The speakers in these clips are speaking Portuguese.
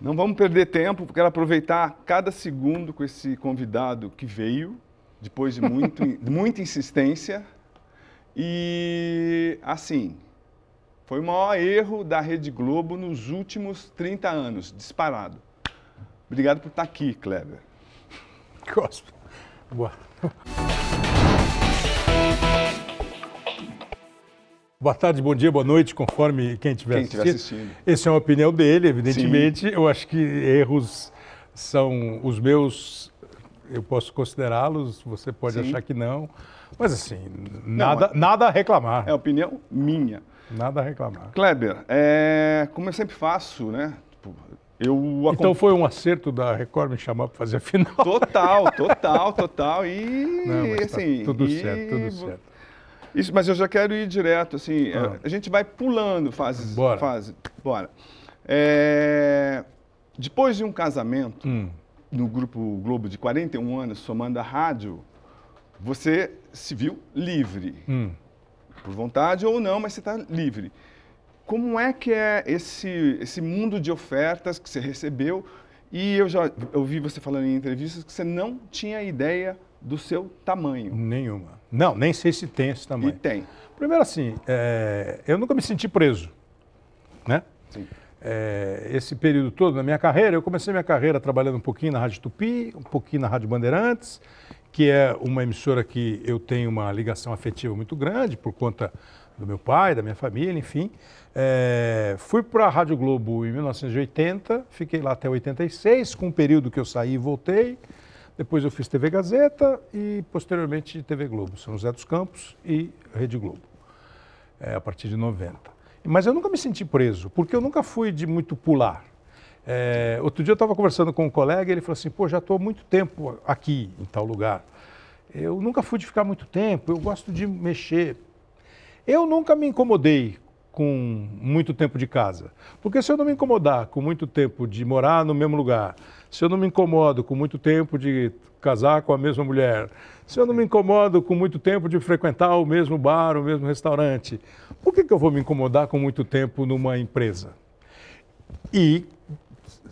Não vamos perder tempo, porque quero aproveitar cada segundo com esse convidado que veio, depois de muito, muita insistência. E, assim, foi o maior erro da Rede Globo nos últimos 30 anos, disparado. Obrigado por estar aqui, Kleber. Gosto. Boa. Boa tarde, bom dia, boa noite, conforme quem estiver assistindo. assistindo. Essa é uma opinião dele, evidentemente. Sim. Eu acho que erros são os meus, eu posso considerá-los, você pode Sim. achar que não. Mas assim, nada, não, é- nada a reclamar. É opinião minha. Nada a reclamar. Kleber, é, como eu sempre faço, né? Tipo, eu Então foi um acerto da Record me chamar para fazer a final. Total, total, total. E não, tá assim. tudo e... certo, tudo certo. Isso, mas eu já quero ir direto, assim, é, ah. a gente vai pulando fases. Bora. Fase. Bora. É, depois de um casamento, hum. no Grupo Globo de 41 anos, somando a rádio, você se viu livre. Hum. Por vontade ou não, mas você está livre. Como é que é esse, esse mundo de ofertas que você recebeu? E eu já ouvi você falando em entrevistas que você não tinha ideia do seu tamanho. Nenhuma. Não, nem sei se tem esse tamanho. E tem. Primeiro assim, é, eu nunca me senti preso, né? Sim. É, esse período todo na minha carreira, eu comecei minha carreira trabalhando um pouquinho na Rádio Tupi, um pouquinho na Rádio Bandeirantes, que é uma emissora que eu tenho uma ligação afetiva muito grande por conta do meu pai, da minha família, enfim. É, fui para a Rádio Globo em 1980, fiquei lá até 86, com um período que eu saí e voltei. Depois eu fiz TV Gazeta e posteriormente TV Globo, São José dos Campos e Rede Globo, é, a partir de 90. Mas eu nunca me senti preso, porque eu nunca fui de muito pular. É, outro dia eu estava conversando com um colega e ele falou assim: pô, já estou há muito tempo aqui, em tal lugar. Eu nunca fui de ficar muito tempo, eu gosto de mexer. Eu nunca me incomodei com muito tempo de casa, porque se eu não me incomodar com muito tempo de morar no mesmo lugar, se eu não me incomodo com muito tempo de casar com a mesma mulher, se eu não me incomodo com muito tempo de frequentar o mesmo bar, o mesmo restaurante, por que, que eu vou me incomodar com muito tempo numa empresa? E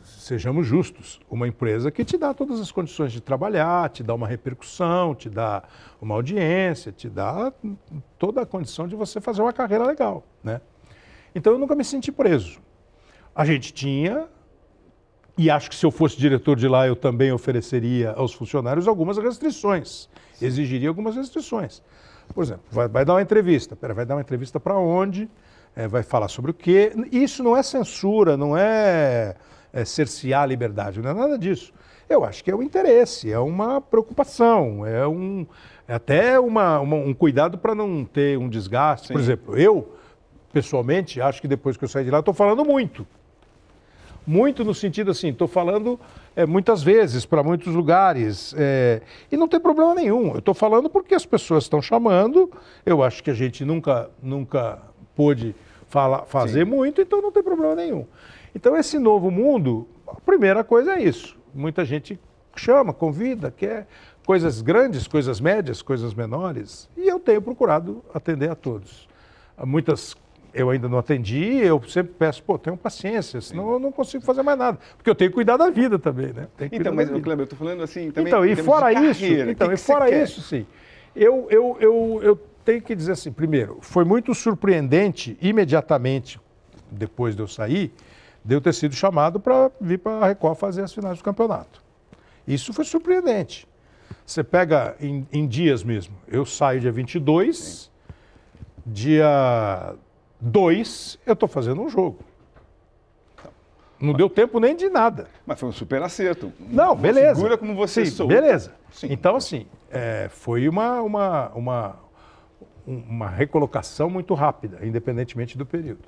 sejamos justos, uma empresa que te dá todas as condições de trabalhar, te dá uma repercussão, te dá uma audiência, te dá toda a condição de você fazer uma carreira legal, né? Então eu nunca me senti preso. A gente tinha e acho que se eu fosse diretor de lá, eu também ofereceria aos funcionários algumas restrições, exigiria algumas restrições. Por exemplo, vai, vai dar uma entrevista. Pera, vai dar uma entrevista para onde? É, vai falar sobre o quê? Isso não é censura, não é, é cercear a liberdade, não é nada disso. Eu acho que é o um interesse, é uma preocupação, é um é até uma, uma, um cuidado para não ter um desgaste. Sim. Por exemplo, eu pessoalmente acho que depois que eu saí de lá estou falando muito. Muito no sentido assim, estou falando é, muitas vezes, para muitos lugares. É, e não tem problema nenhum. Eu estou falando porque as pessoas estão chamando. Eu acho que a gente nunca, nunca pôde fala, fazer Sim. muito, então não tem problema nenhum. Então, esse novo mundo, a primeira coisa é isso. Muita gente chama, convida, quer coisas grandes, coisas médias, coisas menores. E eu tenho procurado atender a todos. muitas eu ainda não atendi, eu sempre peço, pô, tenham paciência, senão eu não consigo fazer mais nada. Porque eu tenho que cuidar da vida também, né? então, mas, Cleber, eu estou falando assim também. Então, e fora isso, carreira, então, que que e fora isso, quer? sim. Eu, eu, eu, eu tenho que dizer assim, primeiro, foi muito surpreendente, imediatamente depois de eu sair, de eu ter sido chamado para vir para a Record fazer as finais do campeonato. Isso foi surpreendente. Você pega em, em dias mesmo. Eu saio dia 22, sim. dia Dois, eu estou fazendo um jogo. Não deu tempo nem de nada. Mas foi um super acerto. Não, beleza. Segura como você Sim, Beleza. Sim. Então, assim, é, foi uma, uma, uma, uma recolocação muito rápida, independentemente do período.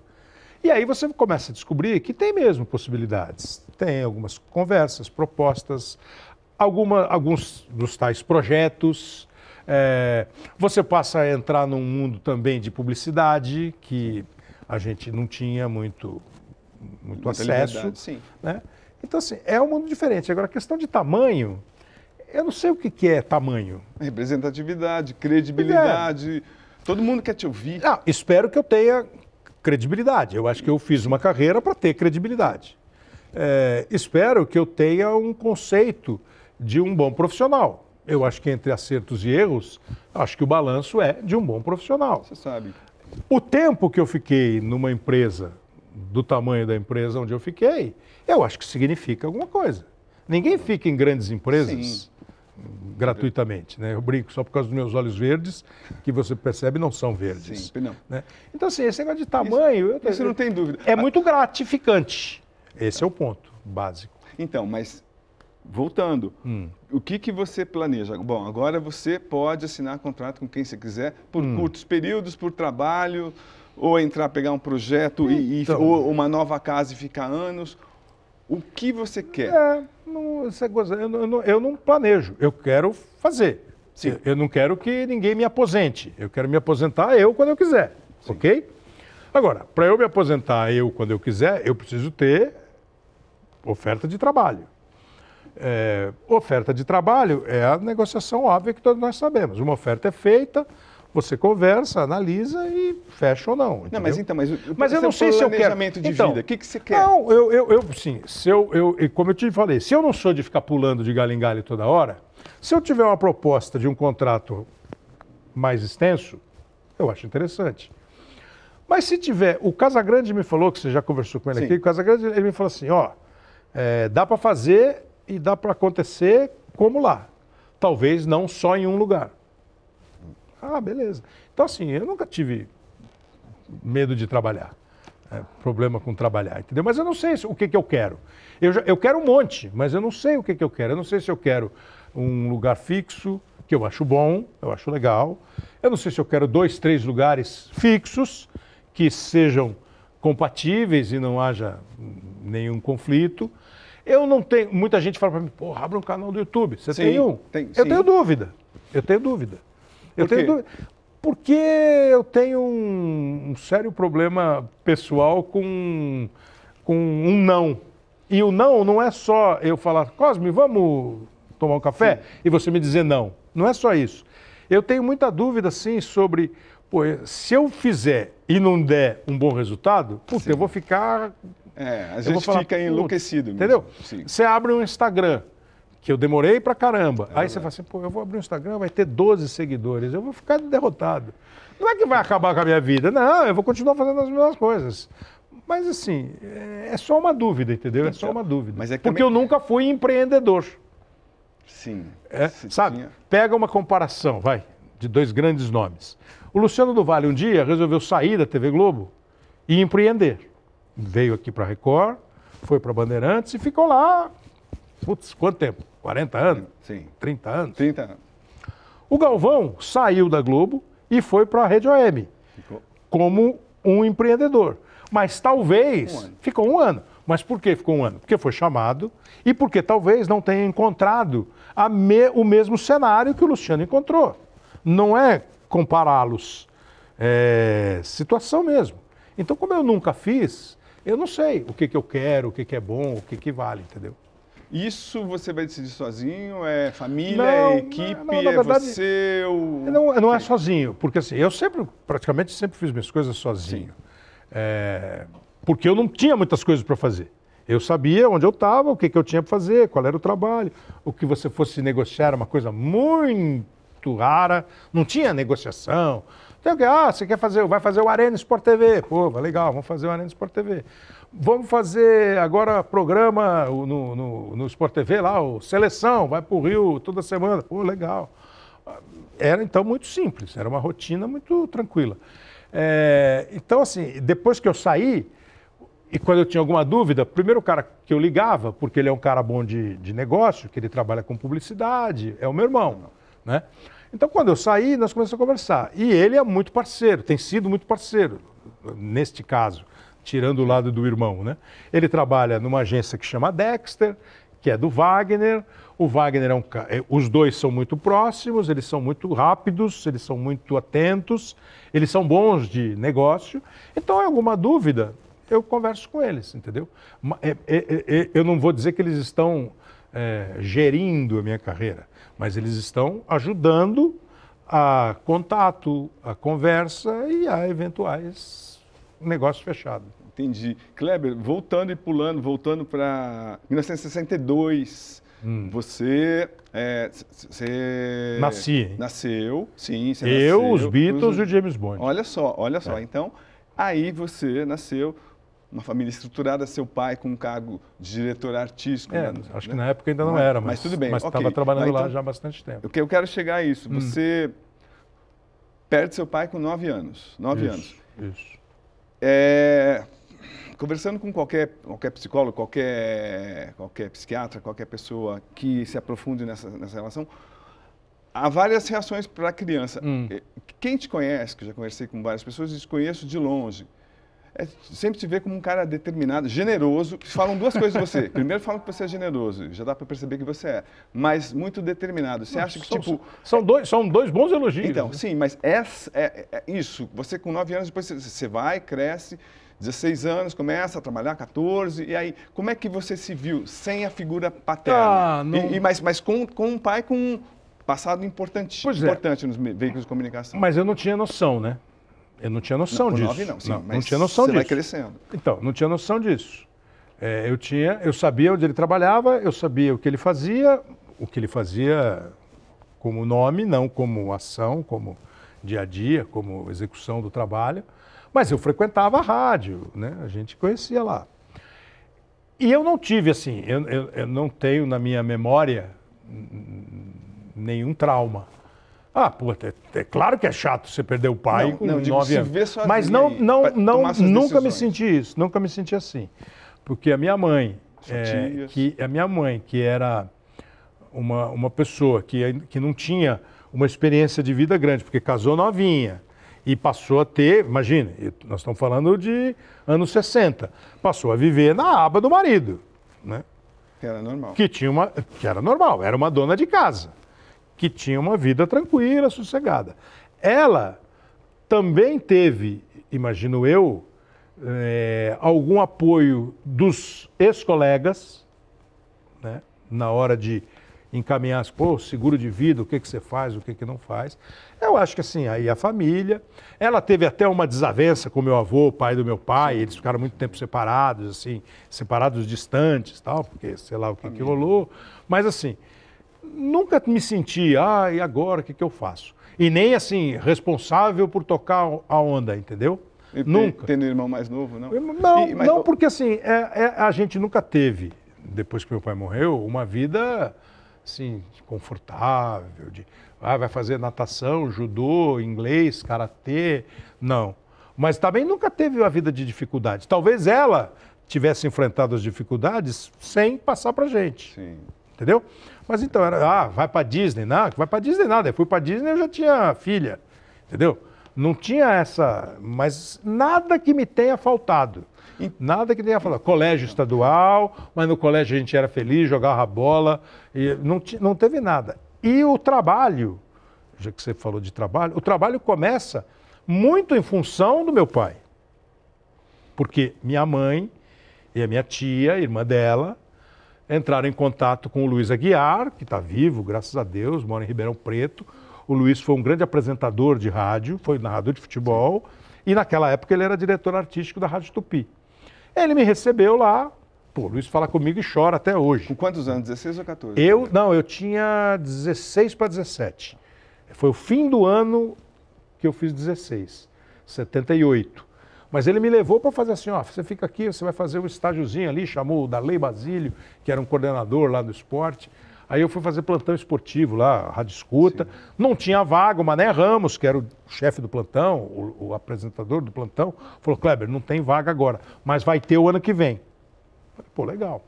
E aí você começa a descobrir que tem mesmo possibilidades. Tem algumas conversas, propostas, alguma, alguns dos tais projetos é, você passa a entrar num mundo também de publicidade, que a gente não tinha muito, muito acesso. Sim. Né? Então, assim, é um mundo diferente. Agora, a questão de tamanho, eu não sei o que, que é tamanho. Representatividade, credibilidade. É. Todo mundo quer te ouvir. Ah, espero que eu tenha credibilidade. Eu acho que eu fiz uma carreira para ter credibilidade. É, espero que eu tenha um conceito de um bom profissional eu acho que entre acertos e erros, acho que o balanço é de um bom profissional. Você sabe. O tempo que eu fiquei numa empresa, do tamanho da empresa onde eu fiquei, eu acho que significa alguma coisa. Ninguém fica em grandes empresas Sim. gratuitamente, né? Eu brinco só por causa dos meus olhos verdes, que você percebe não são verdes. Sim, não. Né? Então, assim, esse negócio de tamanho... Isso, eu, isso não tem dúvida. É muito gratificante. Esse é o ponto básico. Então, mas voltando, hum. o que, que você planeja? Bom, agora você pode assinar contrato com quem você quiser por hum. curtos períodos, por trabalho, ou entrar, pegar um projeto e, então. e ou uma nova casa e ficar anos. O que você quer? É, não, essa coisa, eu, não, eu não planejo, eu quero fazer. Sim. Eu, eu não quero que ninguém me aposente. Eu quero me aposentar eu quando eu quiser, Sim. ok? Agora, para eu me aposentar eu quando eu quiser, eu preciso ter oferta de trabalho. É, oferta de trabalho é a negociação óbvia que todos nós sabemos. Uma oferta é feita, você conversa, analisa e fecha ou não. Entendeu? Não, mas então, mas, mas eu não é sei se eu quero. de então, vida, o que, que você quer? Não, eu, eu, eu sim, se eu, eu, como eu te falei, se eu não sou de ficar pulando de galho em galho toda hora, se eu tiver uma proposta de um contrato mais extenso, eu acho interessante. Mas se tiver, o Casagrande me falou, que você já conversou com ele sim. aqui, o Casagrande ele me falou assim, ó, é, dá para fazer e dá para acontecer como lá. Talvez não só em um lugar. Ah, beleza. Então, assim, eu nunca tive medo de trabalhar. É, problema com trabalhar, entendeu? Mas eu não sei o que, que eu quero. Eu, já, eu quero um monte, mas eu não sei o que, que eu quero. Eu não sei se eu quero um lugar fixo, que eu acho bom, eu acho legal. Eu não sei se eu quero dois, três lugares fixos, que sejam compatíveis e não haja nenhum conflito. Eu não tenho. Muita gente fala para mim, porra, abre um canal do YouTube. Você sim, tem um? Tem, eu tenho dúvida. Eu tenho dúvida. Por eu tenho dúvida. Porque eu tenho um, um sério problema pessoal com, com um não. E o não não é só eu falar, Cosme, vamos tomar um café? Sim. E você me dizer não. Não é só isso. Eu tenho muita dúvida, sim, sobre. Pô, se eu fizer e não der um bom resultado, puta, eu vou ficar é, a gente falar, fica enlouquecido. Entendeu? Você abre um Instagram, que eu demorei pra caramba. É aí você fala assim, pô, eu vou abrir um Instagram, vai ter 12 seguidores, eu vou ficar derrotado. Não é que vai acabar com a minha vida, não, eu vou continuar fazendo as mesmas coisas. Mas assim, é, é só uma dúvida, entendeu? É só então, uma dúvida. Mas é Porque também... eu nunca fui empreendedor. Sim. É, sabe? Pega uma comparação, vai, de dois grandes nomes. O Luciano do Vale um dia resolveu sair da TV Globo e empreender veio aqui para a Record, foi para Bandeirantes e ficou lá. Putz, quanto tempo? 40 anos? Sim. 30 anos? 30 anos. O Galvão saiu da Globo e foi para a Rede OM ficou. como um empreendedor. Mas talvez. Um ficou um ano. Mas por que ficou um ano? Porque foi chamado e porque talvez não tenha encontrado me, o mesmo cenário que o Luciano encontrou. Não é compará-los, é situação mesmo. Então, como eu nunca fiz, eu não sei o que, que eu quero, o que, que é bom, o que, que vale, entendeu? Isso você vai decidir sozinho? É família, não, é equipe, não, é verdade, você? O... Não, não é sozinho, porque assim, eu sempre, praticamente sempre fiz minhas coisas sozinho. É, porque eu não tinha muitas coisas para fazer. Eu sabia onde eu estava, o que, que eu tinha para fazer, qual era o trabalho, o que você fosse negociar era uma coisa muito rara, não tinha negociação, então, ah, você quer fazer, vai fazer o Arena Sport TV. Pô, legal, vamos fazer o Arena Sport TV. Vamos fazer agora programa no, no, no Sport TV lá, o Seleção, vai para o Rio toda semana. Pô, legal. Era então muito simples, era uma rotina muito tranquila. É, então, assim, depois que eu saí, e quando eu tinha alguma dúvida, primeiro o cara que eu ligava, porque ele é um cara bom de, de negócio, que ele trabalha com publicidade, é o meu irmão, né? Então, quando eu saí, nós começamos a conversar. E ele é muito parceiro, tem sido muito parceiro, neste caso, tirando o lado do irmão, né? Ele trabalha numa agência que chama Dexter, que é do Wagner. O Wagner é um é, os dois são muito próximos, eles são muito rápidos, eles são muito atentos, eles são bons de negócio. Então, é alguma dúvida, eu converso com eles, entendeu? É, é, eu não vou dizer que eles estão é, gerindo a minha carreira, mas eles estão ajudando a contato, a conversa e a eventuais negócios fechados. Entendi. Kleber, voltando e pulando, voltando para 1962, hum. você, é, você... Nasci, hein? Nasceu, sim. Eu, nasceu, os Beatles os... e o James Bond. Olha só, olha só. É. Então, aí você nasceu uma família estruturada, seu pai com um cargo de diretor artístico. É, né? Acho que na época ainda não, era, mas, Mas estava okay. trabalhando então, lá já há bastante tempo. Eu quero chegar a é isso. Hum. Você perde seu pai com nove anos. Nove isso, anos. Isso. É, conversando com qualquer, qualquer psicólogo, qualquer, qualquer psiquiatra, qualquer pessoa que se aprofunde nessa, nessa relação, há várias reações para a criança. Hum. Quem te conhece, que eu já conversei com várias pessoas, te conheço de longe é, sempre te vê como um cara determinado, generoso. Falam duas coisas de você. Primeiro, falam que você é generoso, já dá para perceber que você é, mas muito determinado. Você acha que, são, tipo. São é dois, são dois bons elogios. Então, né? sim, mas essa, é, é, é isso. Você, com 9 anos, depois você, você vai, cresce. 16 anos, começa a trabalhar, 14, e aí, como é que você se viu sem a figura paterna? Ah, não... e, e, mas mas com, com um pai com um passado importante, é. importante é. nos veículos de comunicação. Mas eu não tinha noção, né? Eu não tinha noção não, disso. não, sim, não, não tinha noção você disso. Vai crescendo. Então, não tinha noção disso. É, eu tinha, eu sabia onde ele trabalhava, eu sabia o que ele fazia, o que ele fazia como nome, não como ação, como dia a dia, como execução do trabalho. Mas eu frequentava a rádio, né? A gente conhecia lá. E eu não tive, assim, eu, eu, eu não tenho na minha memória nenhum trauma ah, puta, é, é, claro que é chato você perder o pai não, com não, nove anos. Mas não, não, não, nunca decisões. me senti isso, nunca me senti assim. Porque a minha mãe, é, que a minha mãe, que era uma, uma pessoa que, que não tinha uma experiência de vida grande, porque casou novinha e passou a ter, imagina, nós estamos falando de anos 60, passou a viver na aba do marido, né? Que era normal. Que tinha uma, que era normal, era uma dona de casa que tinha uma vida tranquila, sossegada. Ela também teve, imagino eu, é, algum apoio dos ex-colegas, né, na hora de encaminhar, pô, seguro de vida, o que, que você faz, o que, que não faz. Eu acho que assim, aí a família. Ela teve até uma desavença com meu avô, pai do meu pai, eles ficaram muito tempo separados, assim, separados distantes, tal, porque sei lá o que, que rolou. Mas assim, nunca me senti, ah, e agora o que, que eu faço? E nem assim, responsável por tocar a onda, entendeu? E, nunca. Tendo irmão mais novo, não? Não, e, mas... não porque assim, é, é, a gente nunca teve, depois que meu pai morreu, uma vida assim, confortável, de ah, vai fazer natação, judô, inglês, karatê. Não. Mas também nunca teve uma vida de dificuldades. Talvez ela tivesse enfrentado as dificuldades sem passar para gente. Sim entendeu? Mas então, era, ah, vai para Disney, não, né? vai para Disney nada. Eu fui para Disney, eu já tinha filha, entendeu? Não tinha essa, mas nada que me tenha faltado. Nada que tenha falado. Colégio estadual, mas no colégio a gente era feliz, jogava bola, e não, não teve nada. E o trabalho, já que você falou de trabalho, o trabalho começa muito em função do meu pai. Porque minha mãe e a minha tia, irmã dela, entraram em contato com o Luiz Aguiar, que está vivo, graças a Deus, mora em Ribeirão Preto. O Luiz foi um grande apresentador de rádio, foi narrador de futebol, e naquela época ele era diretor artístico da Rádio Tupi. Ele me recebeu lá, pô, o Luiz fala comigo e chora até hoje. Com quantos anos, 16 ou 14? Eu, não, eu tinha 16 para 17. Foi o fim do ano que eu fiz 16, 78. Mas ele me levou para fazer assim, ó, você fica aqui, você vai fazer o um estágiozinho ali, chamou o Dalei Basílio, que era um coordenador lá do esporte. Aí eu fui fazer plantão esportivo lá, Rádio Escuta. Sim. Não tinha vaga, o Mané Ramos, que era o chefe do plantão, o, o, apresentador do plantão, falou, Kleber, não tem vaga agora, mas vai ter o ano que vem. Falei, pô, legal.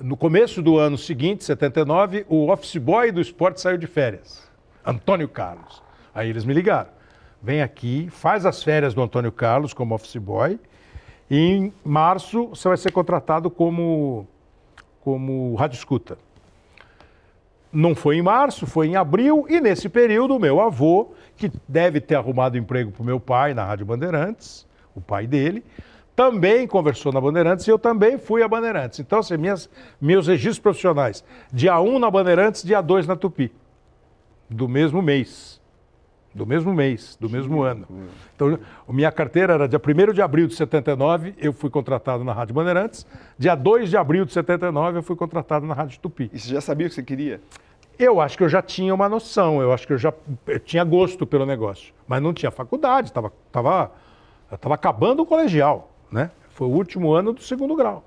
No começo do ano seguinte, 79, o office boy do esporte saiu de férias, Antônio Carlos. Aí eles me ligaram vem aqui, faz as férias do Antônio Carlos como office boy, e em março você vai ser contratado como, como rádio escuta. Não foi em março, foi em abril, e nesse período, meu avô, que deve ter arrumado emprego para o meu pai na Rádio Bandeirantes, o pai dele, também conversou na Bandeirantes e eu também fui à Bandeirantes. Então, assim, minhas, meus registros profissionais, dia 1 na Bandeirantes, dia 2 na Tupi, do mesmo mês do mesmo mês, do mesmo ano. Então, minha carteira era dia 1 de abril de 79, eu fui contratado na Rádio Bandeirantes. Dia 2 de abril de 79, eu fui contratado na Rádio Tupi. E você já sabia o que você queria? Eu acho que eu já tinha uma noção, eu acho que eu já eu tinha gosto pelo negócio. Mas não tinha faculdade, estava tava, tava acabando o colegial, né? Foi o último ano do segundo grau.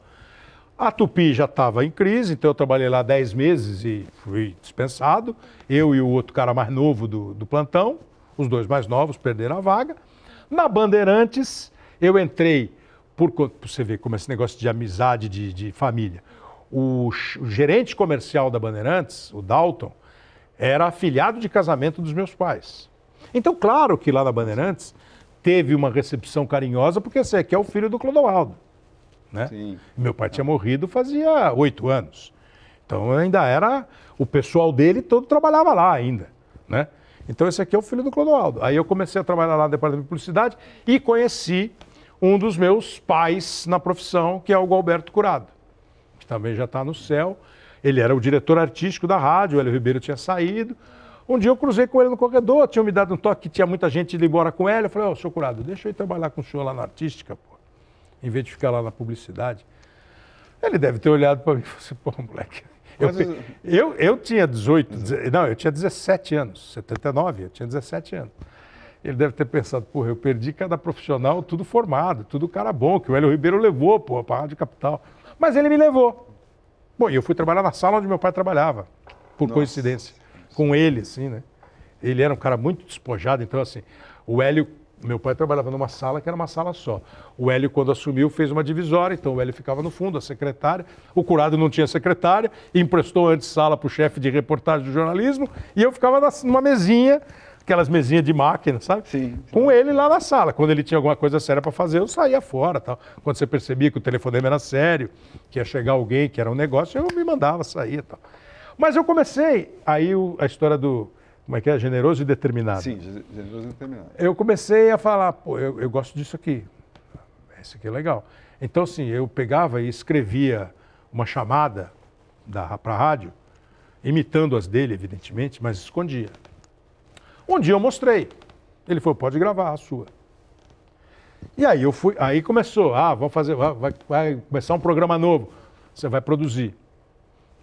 A Tupi já estava em crise, então eu trabalhei lá 10 meses e fui dispensado. Eu e o outro cara mais novo do, do plantão. Os dois mais novos perderam a vaga. Na Bandeirantes, eu entrei, por, você vê como esse negócio de amizade, de, de família. O, o, gerente comercial da Bandeirantes, o Dalton, era afilhado de casamento dos meus pais. Então, claro que lá na Bandeirantes teve uma recepção carinhosa, porque esse aqui é o filho do Clodoaldo. Né? Sim. Meu pai tinha morrido fazia oito anos. Então ainda era. O pessoal dele todo trabalhava lá ainda. Né? Então esse aqui é o filho do Clodoaldo. Aí eu comecei a trabalhar lá no departamento de publicidade e conheci um dos meus pais na profissão, que é o Galberto Curado, que também já está no céu. Ele era o diretor artístico da rádio, o Hélio Ribeiro tinha saído. Um dia eu cruzei com ele no corredor, tinha me dado um toque que tinha muita gente indo embora com ele. Eu falei, ó, oh, curado, deixa eu ir trabalhar com o senhor lá na artística, pô, em vez de ficar lá na publicidade. Ele deve ter olhado para mim e falou assim, pô, moleque, eu, eu, eu tinha 18, não, eu tinha 17 anos, 79, eu tinha 17 anos. Ele deve ter pensado, porra, eu perdi cada profissional tudo formado, tudo cara bom, que o Hélio Ribeiro levou, porra, para a Rádio Capital. Mas ele me levou. Bom, e eu fui trabalhar na sala onde meu pai trabalhava, por Nossa. coincidência, com ele, assim, né? Ele era um cara muito despojado, então, assim, o Hélio meu pai trabalhava numa sala que era uma sala só. O Hélio, quando assumiu, fez uma divisória, então o Hélio ficava no fundo, a secretária. O curado não tinha secretária, emprestou antes sala para o chefe de reportagem do jornalismo e eu ficava numa mesinha, aquelas mesinhas de máquina, sabe? Sim, sim. Com ele lá na sala. Quando ele tinha alguma coisa séria para fazer, eu saía fora. Tal. Quando você percebia que o telefonema era sério, que ia chegar alguém, que era um negócio, eu me mandava sair. Tal. Mas eu comecei, aí o, a história do como é que é? Generoso e determinado. Sim, generoso e determinado. Eu comecei a falar, pô, eu, eu gosto disso aqui. Isso aqui é legal. Então, assim, eu pegava e escrevia uma chamada para a rádio, imitando as dele, evidentemente, mas escondia. Um dia eu mostrei. Ele falou, pode gravar a sua. E aí eu fui, aí começou, ah, vamos fazer, vai, vai, começar um programa novo. Você vai produzir.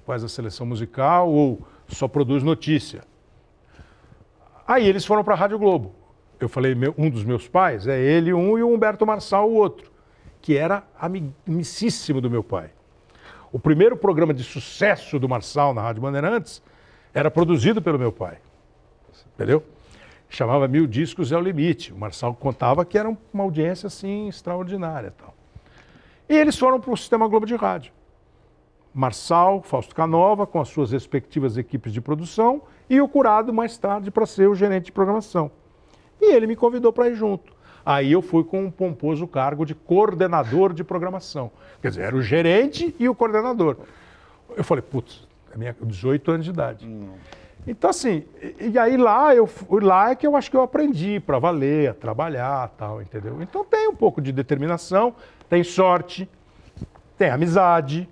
Faz a seleção musical ou só produz notícia. Aí eles foram para a Rádio Globo. Eu falei, meu, um dos meus pais é ele um e o Humberto Marçal o outro, que era amicíssimo do meu pai. O primeiro programa de sucesso do Marçal na Rádio Bandeirantes era produzido pelo meu pai. Entendeu? Chamava Mil Discos é o Limite. O Marçal contava que era uma audiência assim extraordinária. Tal. E eles foram para o Sistema Globo de Rádio. Marçal, Fausto Canova, com as suas respectivas equipes de produção e o curado mais tarde para ser o gerente de programação. E ele me convidou para ir junto. Aí eu fui com um pomposo cargo de coordenador de programação. Quer dizer, era o gerente e o coordenador. Eu falei, putz, é minha 18 anos de idade. Não. Hum. Então, assim, e, aí lá, eu, lá é que eu acho que eu aprendi para valer, a trabalhar tal, entendeu? Então tem um pouco de determinação, tem sorte, tem amizade,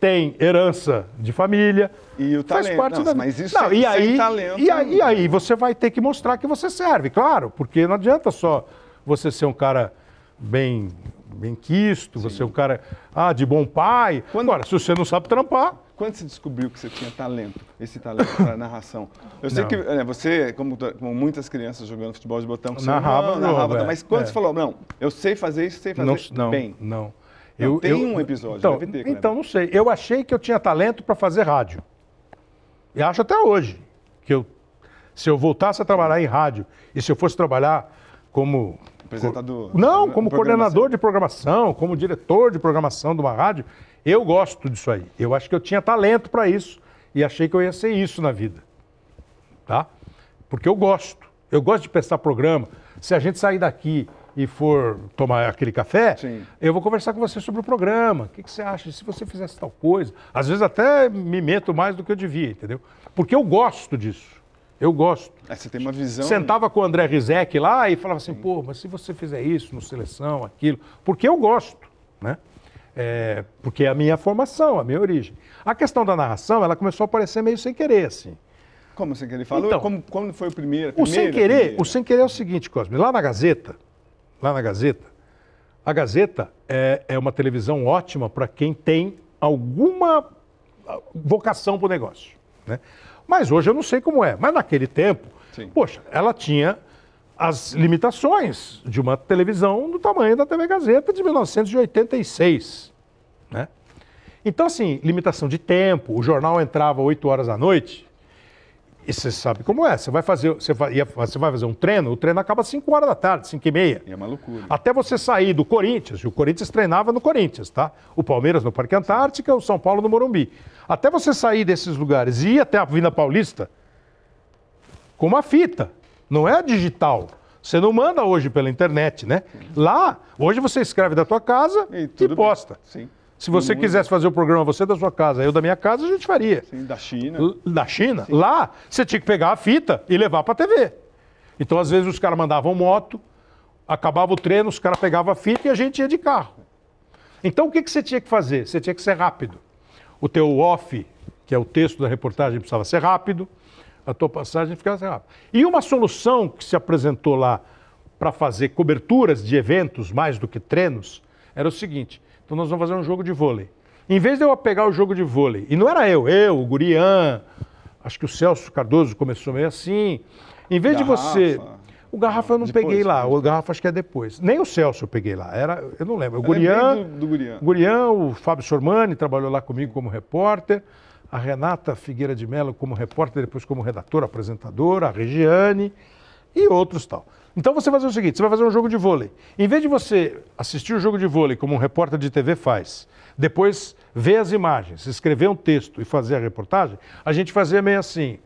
tem herança de família. E o faz Parte não, da... Mas isso não, sem, e aí, talento. E é aí, e aí você vai ter que mostrar que você serve, claro, porque não adianta só você ser um cara bem bem quisto, Sim. você é um cara ah, de bom pai. Quando... Agora, se você não sabe trampar. Quando se descobriu que você tinha talento, esse talento para narração? Eu sei não. que né, você, como, como, muitas crianças jogando futebol de botão, você narrava, não, narrava, não, é, mas quando é. você falou, não, eu sei fazer isso, sei fazer não, não, bem. Não, eu, tem um episódio, então, deve ter, Então, não sei. Eu achei que eu tinha talento para fazer rádio. E acho até hoje que eu, se eu voltasse a trabalhar em rádio e se eu fosse trabalhar como apresentador. Não, como coordenador de programação, como diretor de programação de uma rádio, eu gosto disso aí. Eu acho que eu tinha talento para isso e achei que eu ia ser isso na vida. Tá? Porque eu gosto. Eu gosto de pensar programa. Se a gente sair daqui e for tomar aquele café, Sim. eu vou conversar com você sobre o programa. O que, que, você acha? Se você fizesse tal coisa. Às vezes até me meto mais do que eu devia, entendeu? Porque eu gosto disso. Eu gosto. É, você tem uma visão. Sentava com o André Rizek lá e falava assim, Sim. pô, mas se você fizer isso no seleção, aquilo. Porque eu gosto, né? É, porque é a minha formação, a minha origem. A questão da narração, ela começou a aparecer meio sem querer, assim. Como sem querer? Falou? Então, como, como foi o primeiro? O sem querer, primeira? o sem querer é o seguinte, Cosme. Lá na Gazeta, lá na Gazeta. A Gazeta é, é uma televisão ótima para quem tem alguma ah, vocação para o negócio. Né? Mas hoje eu não sei como é. Mas naquele tempo, Sim. poxa, ela tinha as limitações de uma televisão do tamanho da TV Gazeta de 1986. Né? Então, assim, limitação de tempo, o jornal entrava 8 horas da noite, e você sabe como é. Você vai fazer, você vai, você vai fazer um treino, o treino acaba às 5 horas da tarde, 5 e meia. É uma loucura. Até você sair do Corinthians, e o Corinthians treinava no Corinthians, tá? O Palmeiras no Parque Antártica, o São Paulo no Morumbi. Até você sair desses lugares e ir até a Vila Paulista com uma fita. Não é digital. Você não manda hoje pela internet, né? Lá, hoje você escreve da tua casa e, e posta. Bem. Sim. Se você Muito. quisesse fazer o programa, você da sua casa, eu da minha casa, a gente faria. Sim, da China. L da China? Sim. Lá, você tinha que pegar a fita e levar para a TV. Então, às vezes, os caras mandavam moto, acabava o treino, os caras pegavam a fita e a gente ia de carro. Então, o que, que você tinha que fazer? Você tinha que ser rápido. O teu off, que é o texto da reportagem, precisava ser rápido. A tua passagem ficava rápido. E uma solução que se apresentou lá para fazer coberturas de eventos mais do que treinos era o seguinte: então nós vamos fazer um jogo de vôlei. Em vez de eu pegar o jogo de vôlei, e não era eu, eu, o Gurian, acho que o Celso Cardoso começou meio assim. Em vez garrafa. de você. O Garrafa eu não depois, peguei lá, o Garrafa acho que é depois. Nem o Celso eu peguei lá, era, eu não lembro. O Gurian, do, do Gurian. Gurian, o Fábio Sormani trabalhou lá comigo como repórter, a Renata Figueira de Mello como repórter, depois como redatora, apresentadora, a Regiane e outros tal. Então você vai fazer o seguinte: você vai fazer um jogo de vôlei. Em vez de você assistir o jogo de vôlei como um repórter de TV faz, depois ver as imagens, escrever um texto e fazer a reportagem, a gente fazia meio assim.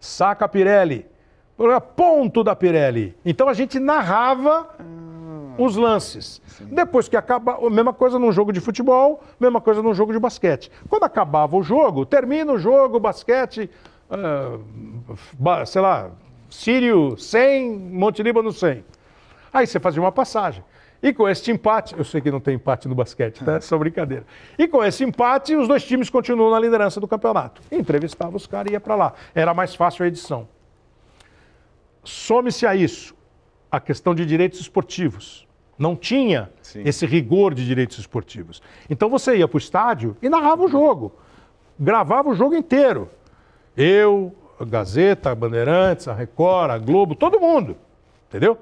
Saca a Pirelli, ponto da Pirelli. Então a gente narrava ah. os lances. Sim. Depois que acaba, mesma coisa num jogo de futebol, mesma coisa num jogo de basquete. Quando acabava o jogo, termina o jogo, basquete, uh, sei lá, Sírio 100, Monte Líbano 100. Aí você fazia uma passagem. E com este empate, eu sei que não tem empate no basquete, tá? É só brincadeira. E com esse empate, os dois times continuam na liderança do campeonato. Entrevistava os caras e ia para lá. Era mais fácil a edição. Some-se a isso a questão de direitos esportivos. Não tinha Sim. esse rigor de direitos esportivos. Então você ia para o estádio e narrava o jogo. Gravava o jogo inteiro. Eu, Gazeta, a Bandeirantes, a Record, a Globo, todo mundo, entendeu?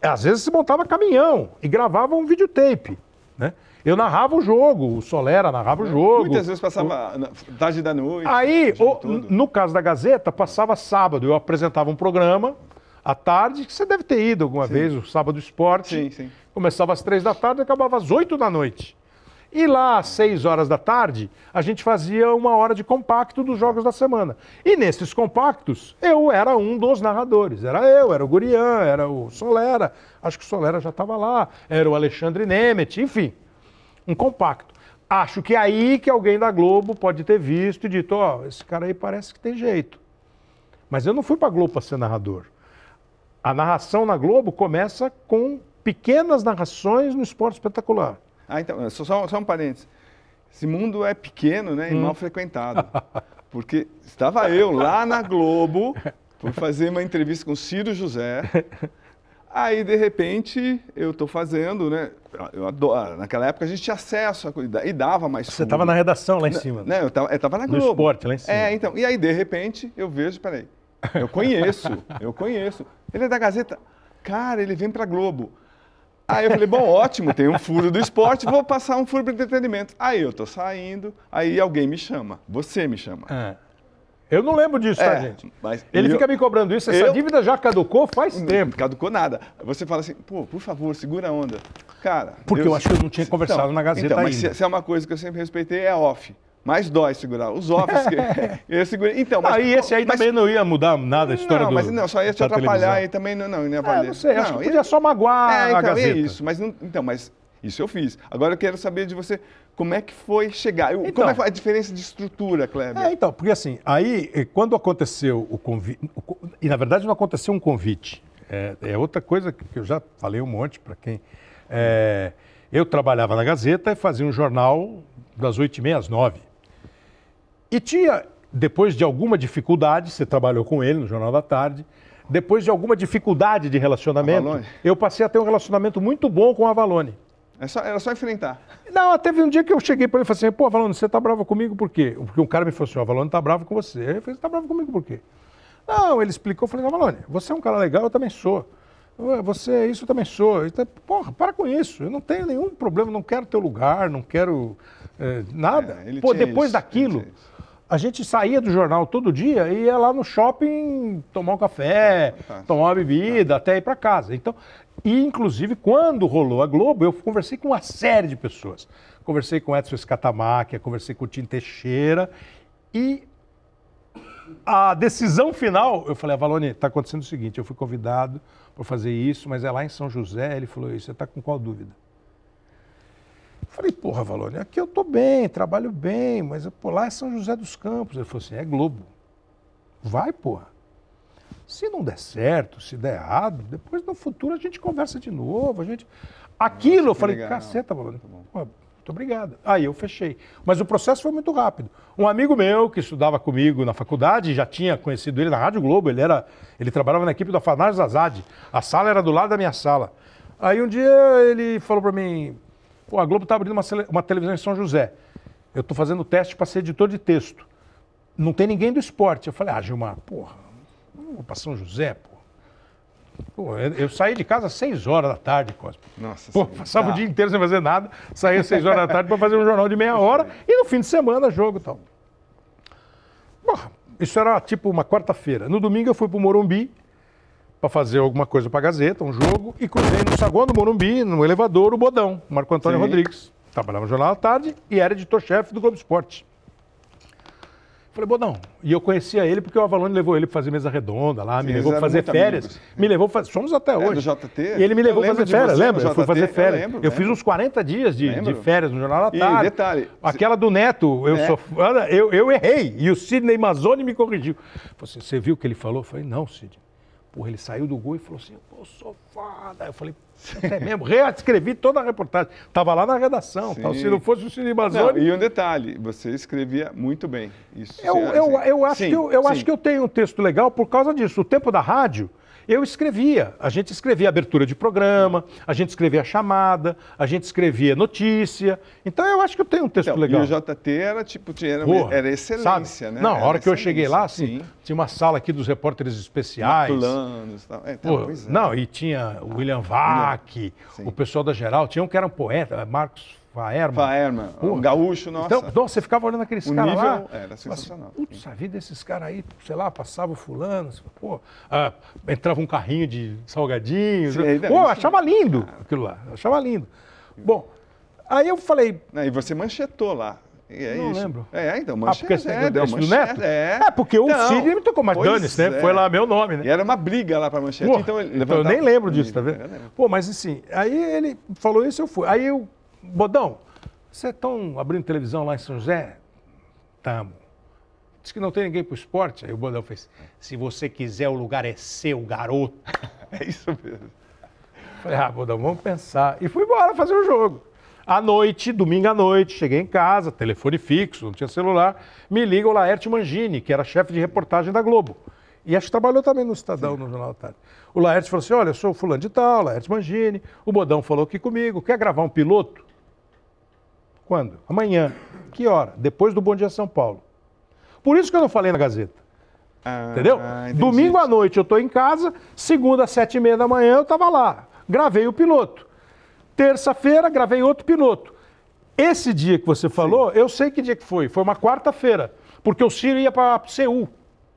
Às vezes se montava caminhão e gravava um videotape, né? Eu narrava o jogo, o Solera narrava o jogo. Muitas vezes passava o... tarde da noite. Aí, o... no caso da Gazeta, passava sábado. Eu apresentava um programa à tarde, que você deve ter ido alguma sim. vez, o Sábado Esporte. Sim, sim. Começava às três da tarde e acabava às oito da noite. E lá, às 6 horas da tarde, a gente fazia uma hora de compacto dos jogos da semana. E nesses compactos, eu era um dos narradores. Era eu, era o Gurian, era o Solera, acho que o Solera já estava lá, era o Alexandre Nemet, enfim. Um compacto. Acho que é aí que alguém da Globo pode ter visto e dito: ó, oh, esse cara aí parece que tem jeito. Mas eu não fui para a Globo para ser narrador. A narração na Globo começa com pequenas narrações no esporte espetacular. Ah, então, só, só um parênteses. Esse mundo é pequeno né, e hum. mal frequentado. Porque estava eu lá na Globo, por fazer uma entrevista com Ciro José. Aí, de repente, eu estou fazendo, né? Eu adoro. Ah, naquela época a gente tinha acesso a, e dava mais Você estava na redação lá em cima. Não, Eu estava na Globo. No esporte lá em cima. É, então. E aí, de repente, eu vejo, peraí, eu conheço, eu conheço. Ele é da Gazeta. Cara, ele vem para Globo. Aí eu falei, bom, ótimo, tem um furo do esporte, vou passar um furo para entretenimento. Aí eu tô saindo, aí alguém me chama, você me chama. É. Eu não lembro disso, tá, é, tá, gente? Ele eu, fica me cobrando isso, essa eu, dívida já caducou faz tempo. Caducou nada. Você fala assim, pô, por favor, segura a onda. Cara. Porque eu, eu acho que eu não tinha então, conversado então, na Gazeta então, mas ainda. Se, se é uma coisa que eu sempre respeitei, é off. Mas dói segurar. Os offs que. eu segurei. Então, mas. Aí ah, esse aí mas... também não ia mudar nada a história não, do. Mas não, só ia te atrapalhar e também não, não ia ah, valer. É, não sei, não, acho que podia ia... só magoar é, então, a é Gazeta. É isso, mas não, então, mas isso eu fiz. Agora eu quero saber de você como é que foi chegar. Então, como é então. foi a diferença de estrutura, Kleber? É, então, porque assim, aí eh, quando aconteceu o convite. E na verdade não aconteceu um convite. É, é outra coisa que eu já falei um monte para quem. Eh, eu trabalhava na Gazeta e fazia um jornal das 8h30 às 9 e tinha, depois de alguma dificuldade, você trabalhou com ele no Jornal da Tarde, depois de alguma dificuldade de relacionamento, eu passei a ter um relacionamento muito bom com a Avalone. É só, era só enfrentar. Não, teve um dia que eu cheguei para ele e falei assim, pô, Avalone, você tá bravo comigo por quê? Porque um cara me falou assim, o Avalone tá bravo com você. Ele falou, você tá bravo comigo por quê? Não, ele explicou, eu falei, Avalone, você é um cara legal, eu também sou. Você é isso, eu também sou. Então, porra, para com isso. Eu não tenho nenhum problema, não quero teu lugar, não quero eh, nada. É, pô, depois isso, daquilo a gente saía do jornal todo dia e ia lá no shopping tomar um café, tomar uma bebida, tá. até ir para casa. Então, e inclusive quando rolou a Globo, eu conversei com uma série de pessoas. Conversei com Edson Escatamáquia, conversei com o Tim Teixeira e a decisão final, eu falei, ah, Valone, está acontecendo o seguinte, eu fui convidado para fazer isso, mas é lá em São José, ele falou isso, você está com qual dúvida? Falei, porra, Valônia, aqui eu estou bem, trabalho bem, mas pô, lá é São José dos Campos. Ele falou assim, é Globo. Vai, porra. Se não der certo, se der errado, depois no futuro a gente conversa de novo. A gente... Aquilo, Nossa, eu falei, legal. caceta, Valônia. Tá muito obrigado. Aí eu fechei. Mas o processo foi muito rápido. Um amigo meu que estudava comigo na faculdade, já tinha conhecido ele na Rádio Globo, ele era, ele trabalhava na equipe do Afanás Azad. A sala era do lado da minha sala. Aí um dia ele falou para mim, Pô, a Globo está abrindo uma, uma, televisão em São José. Eu estou fazendo teste para ser editor de texto. Não tem ninguém do esporte. Eu falei, ah, Gilmar, porra, vou para São José, porra. Pô, eu, eu, saí de casa às 6 horas da tarde, Cosme. Nossa Pô, Passava tá. o dia ah. inteiro sem fazer nada, saía às 6 horas da tarde para fazer um jornal de meia hora e no fim de semana jogo e tal. Porra, isso era tipo uma quarta-feira. No domingo eu fui para o Morumbi, para fazer alguma coisa para a Gazeta, um jogo, e cruzei no saguão do Morumbi, no elevador, o Bodão, Marco Antônio Sim. Rodrigues. Trabalhava no Jornal à Tarde e era editor-chefe do Globo Esporte. Falei, Bodão, e eu conhecia ele porque o Avalone levou ele para fazer mesa redonda lá, Sim, me levou para fazer férias. Amigos. Me levou fazer. Somos até hoje. É, do JT. E ele me levou fazer férias, lembra? Eu fui fazer férias. Eu, lembro, eu fiz uns 40 dias de, de férias no Jornal à Tarde. E detalhe. Aquela do Neto, eu, é. sou, eu, eu errei. E o Sidney Mazzoni me corrigiu. Falei, assim, você viu o que ele falou? Eu falei, não, Sidney. Porra, ele saiu do gol e falou assim, eu sou foda. Eu falei, é mesmo? Reescrevi toda a reportagem. estava lá na redação. Tal, se não fosse o Cine Bazzoni... e um detalhe, você escrevia muito bem. Isso, eu, eu, assim, eu, acho, sim, que eu, eu acho que eu tenho um texto legal por causa disso. O tempo da rádio eu escrevia. A gente escrevia abertura de programa, a gente escrevia chamada, a gente escrevia notícia. Então eu acho que eu tenho um texto então, legal. E o JT era tipo, tinha Porra, era excelência, sabe? né? Na hora que eu cheguei lá, assim, sim. tinha uma sala aqui dos repórteres especiais. Planos, tal. É, então, tá, Porra, é. Não, e tinha o William Vac, o pessoal da Geral, tinha um que era um poeta, Marcos Faerman. Faerman, O gaúcho, nossa. Então, você ficava olhando aqueles caras lá. Era sensacional. Assim, Putz, a vida desses caras aí, sei lá, passava o fulano, pô, ah, entrava um carrinho de salgadinhos. Sim, pô, achava lindo cara. aquilo lá, achava lindo. Bom, aí eu falei... Ah, e você manchetou lá. É não isso. lembro. É, então, ah, manchete. Ah, porque é, deu manchete, Neto? É. é, porque o então, Cid me tocou, mas dane-se, né? É. Foi lá meu nome, né? E era uma briga lá pra manchete. Pô, então, então, eu nem lembro disso, tá vendo? Pô, mas assim, aí ele falou isso, e eu fui. Aí eu Bodão, você estão é abrindo televisão lá em São José? Tamo. Diz que não tem ninguém pro esporte. Aí o Bodão fez, se você quiser, o lugar é seu, garoto. é isso mesmo. Falei, ah, Bodão, vamos pensar. E fui embora fazer o jogo. À noite, domingo à noite, cheguei em casa, telefone fixo, não tinha celular. Me liga o Laerte Mangini, que era chefe de reportagem da Globo. E acho que trabalhou também no Estadão, Sim. no Jornal da Tarde. O Laerte falou assim: olha, eu sou fulano de tal, Laerte Mangini. O Bodão falou aqui comigo, quer gravar um piloto? Quando? Amanhã. Que hora? Depois do Bom Dia São Paulo. Por isso que eu não falei na Gazeta. Ah, Entendeu? Ah, Domingo à noite eu estou em casa, segunda às sete e meia da manhã eu estava lá. Gravei o piloto. Terça-feira gravei outro piloto. Esse dia que você falou, Sim. eu sei que dia que foi. Foi uma quarta-feira, porque o Ciro ia para Seul.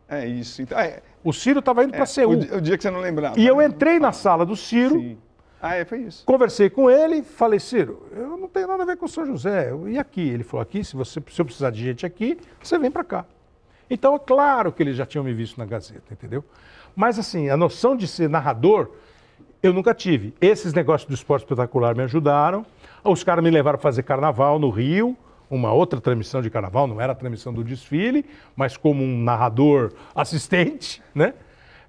É isso. Então, é... O Ciro estava indo é, para Seul. O, dia que você não lembrava. E eu né? entrei na ah, sala do Ciro. Sim ah, é, foi isso. Conversei com ele, falei, Ciro, eu não tenho nada a ver com São José. Eu, e aqui? Ele falou, aqui, se, você, se eu precisar de gente aqui, você vem para cá. Então, é claro que eles já tinham me visto na Gazeta, entendeu? Mas, assim, a noção de ser narrador, eu nunca tive. Esses negócios do esporte espetacular me ajudaram. Os caras me levaram a fazer carnaval no Rio, uma outra transmissão de carnaval, não era a transmissão do desfile, mas como um narrador assistente, né?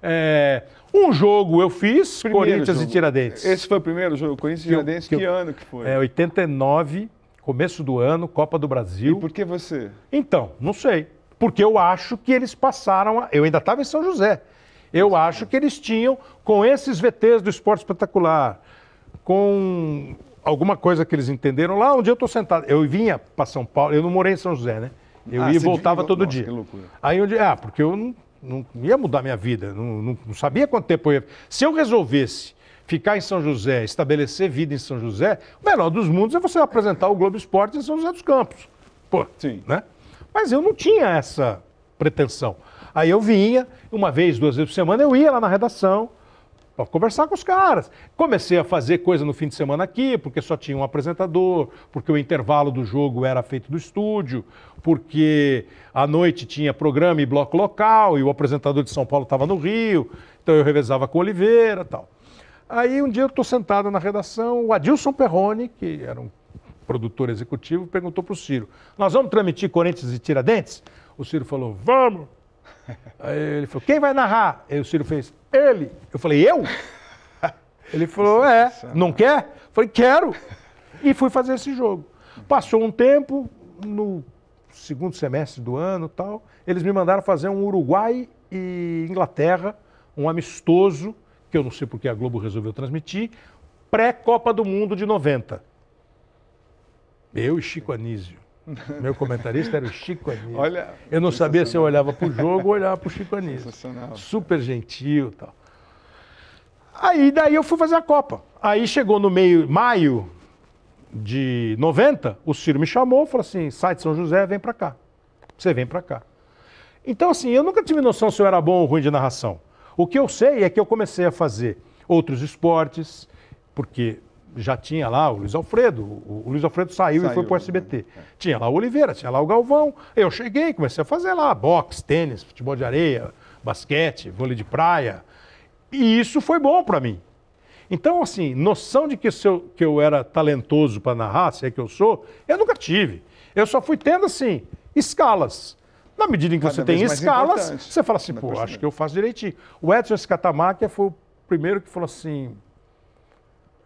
É, um jogo eu fiz, primeiro Corinthians jogo. e Tiradentes. Esse foi o primeiro jogo, Corinthians e Tiradentes, que, que, eu, ano que foi? É, 89, começo do ano, Copa do Brasil. E por que você? Então, não sei. Porque eu acho que eles passaram. A... Eu ainda estava em São José. Eu acho que eles tinham, com esses VTs do esporte espetacular, com alguma coisa que eles entenderam lá, onde eu estou sentado. Eu vinha para São Paulo, eu não morei em São José, né? Eu ah, ia e voltava todo Nossa, dia. Que loucura. Aí onde. Ah, porque eu não ia mudar minha vida, não, não, não sabia quanto tempo eu ia. Se eu resolvesse ficar em São José, estabelecer vida em São José, o melhor dos mundos é você apresentar o Globo Esporte em São José dos Campos. Pô, Sim. né? Mas eu não tinha essa pretensão. Aí eu vinha, uma vez, duas vezes por semana, eu ia lá na redação, para conversar com os caras. Comecei a fazer coisa no fim de semana aqui, porque só tinha um apresentador, porque o intervalo do jogo era feito do estúdio, porque à noite tinha programa e bloco local, e o apresentador de São Paulo estava no Rio, então eu revezava com Oliveira tal. Aí um dia eu estou sentado na redação, o Adilson Perrone, que era um produtor executivo, perguntou para o Ciro: Nós vamos transmitir Corinthians e Tiradentes? O Ciro falou: Vamos! Aí ele falou: quem vai narrar? Aí o Ciro fez: ele. Eu falei: eu? Ele falou: é. Não quer? Eu falei: quero. E fui fazer esse jogo. Passou um tempo, no segundo semestre do ano tal, eles me mandaram fazer um Uruguai e Inglaterra, um amistoso, que eu não sei porque a Globo resolveu transmitir, pré-Copa do Mundo de 90. Eu e Chico Anísio. Meu comentarista era o Chico Anísio. Olha, eu não sabia se eu olhava para o jogo ou olhava para o Chico Anísio. Super gentil tal. Aí daí eu fui fazer a Copa. Aí chegou no meio, maio de 90, o Ciro me chamou e falou assim, sai de São José, vem para cá. Você vem para cá. Então assim, eu nunca tive noção se eu era bom ou ruim de narração. O que eu sei é que eu comecei a fazer outros esportes, porque já tinha lá o Luiz Alfredo. O, o Luiz Alfredo saiu, saiu e foi para o SBT. Né? É. Tinha lá o Oliveira, tinha lá o Galvão. Eu cheguei, comecei a fazer lá boxe, tênis, futebol de areia, basquete, vôlei de praia. E isso foi bom para mim. Então, assim, noção de que, eu, que eu era talentoso para narrar, se é que eu sou, eu nunca tive. Eu só fui tendo, assim, escalas. Na medida em que Cada você tem escalas, você fala assim, pô, acho que eu faço direitinho. O Edson Scatamáquia foi o primeiro que falou assim.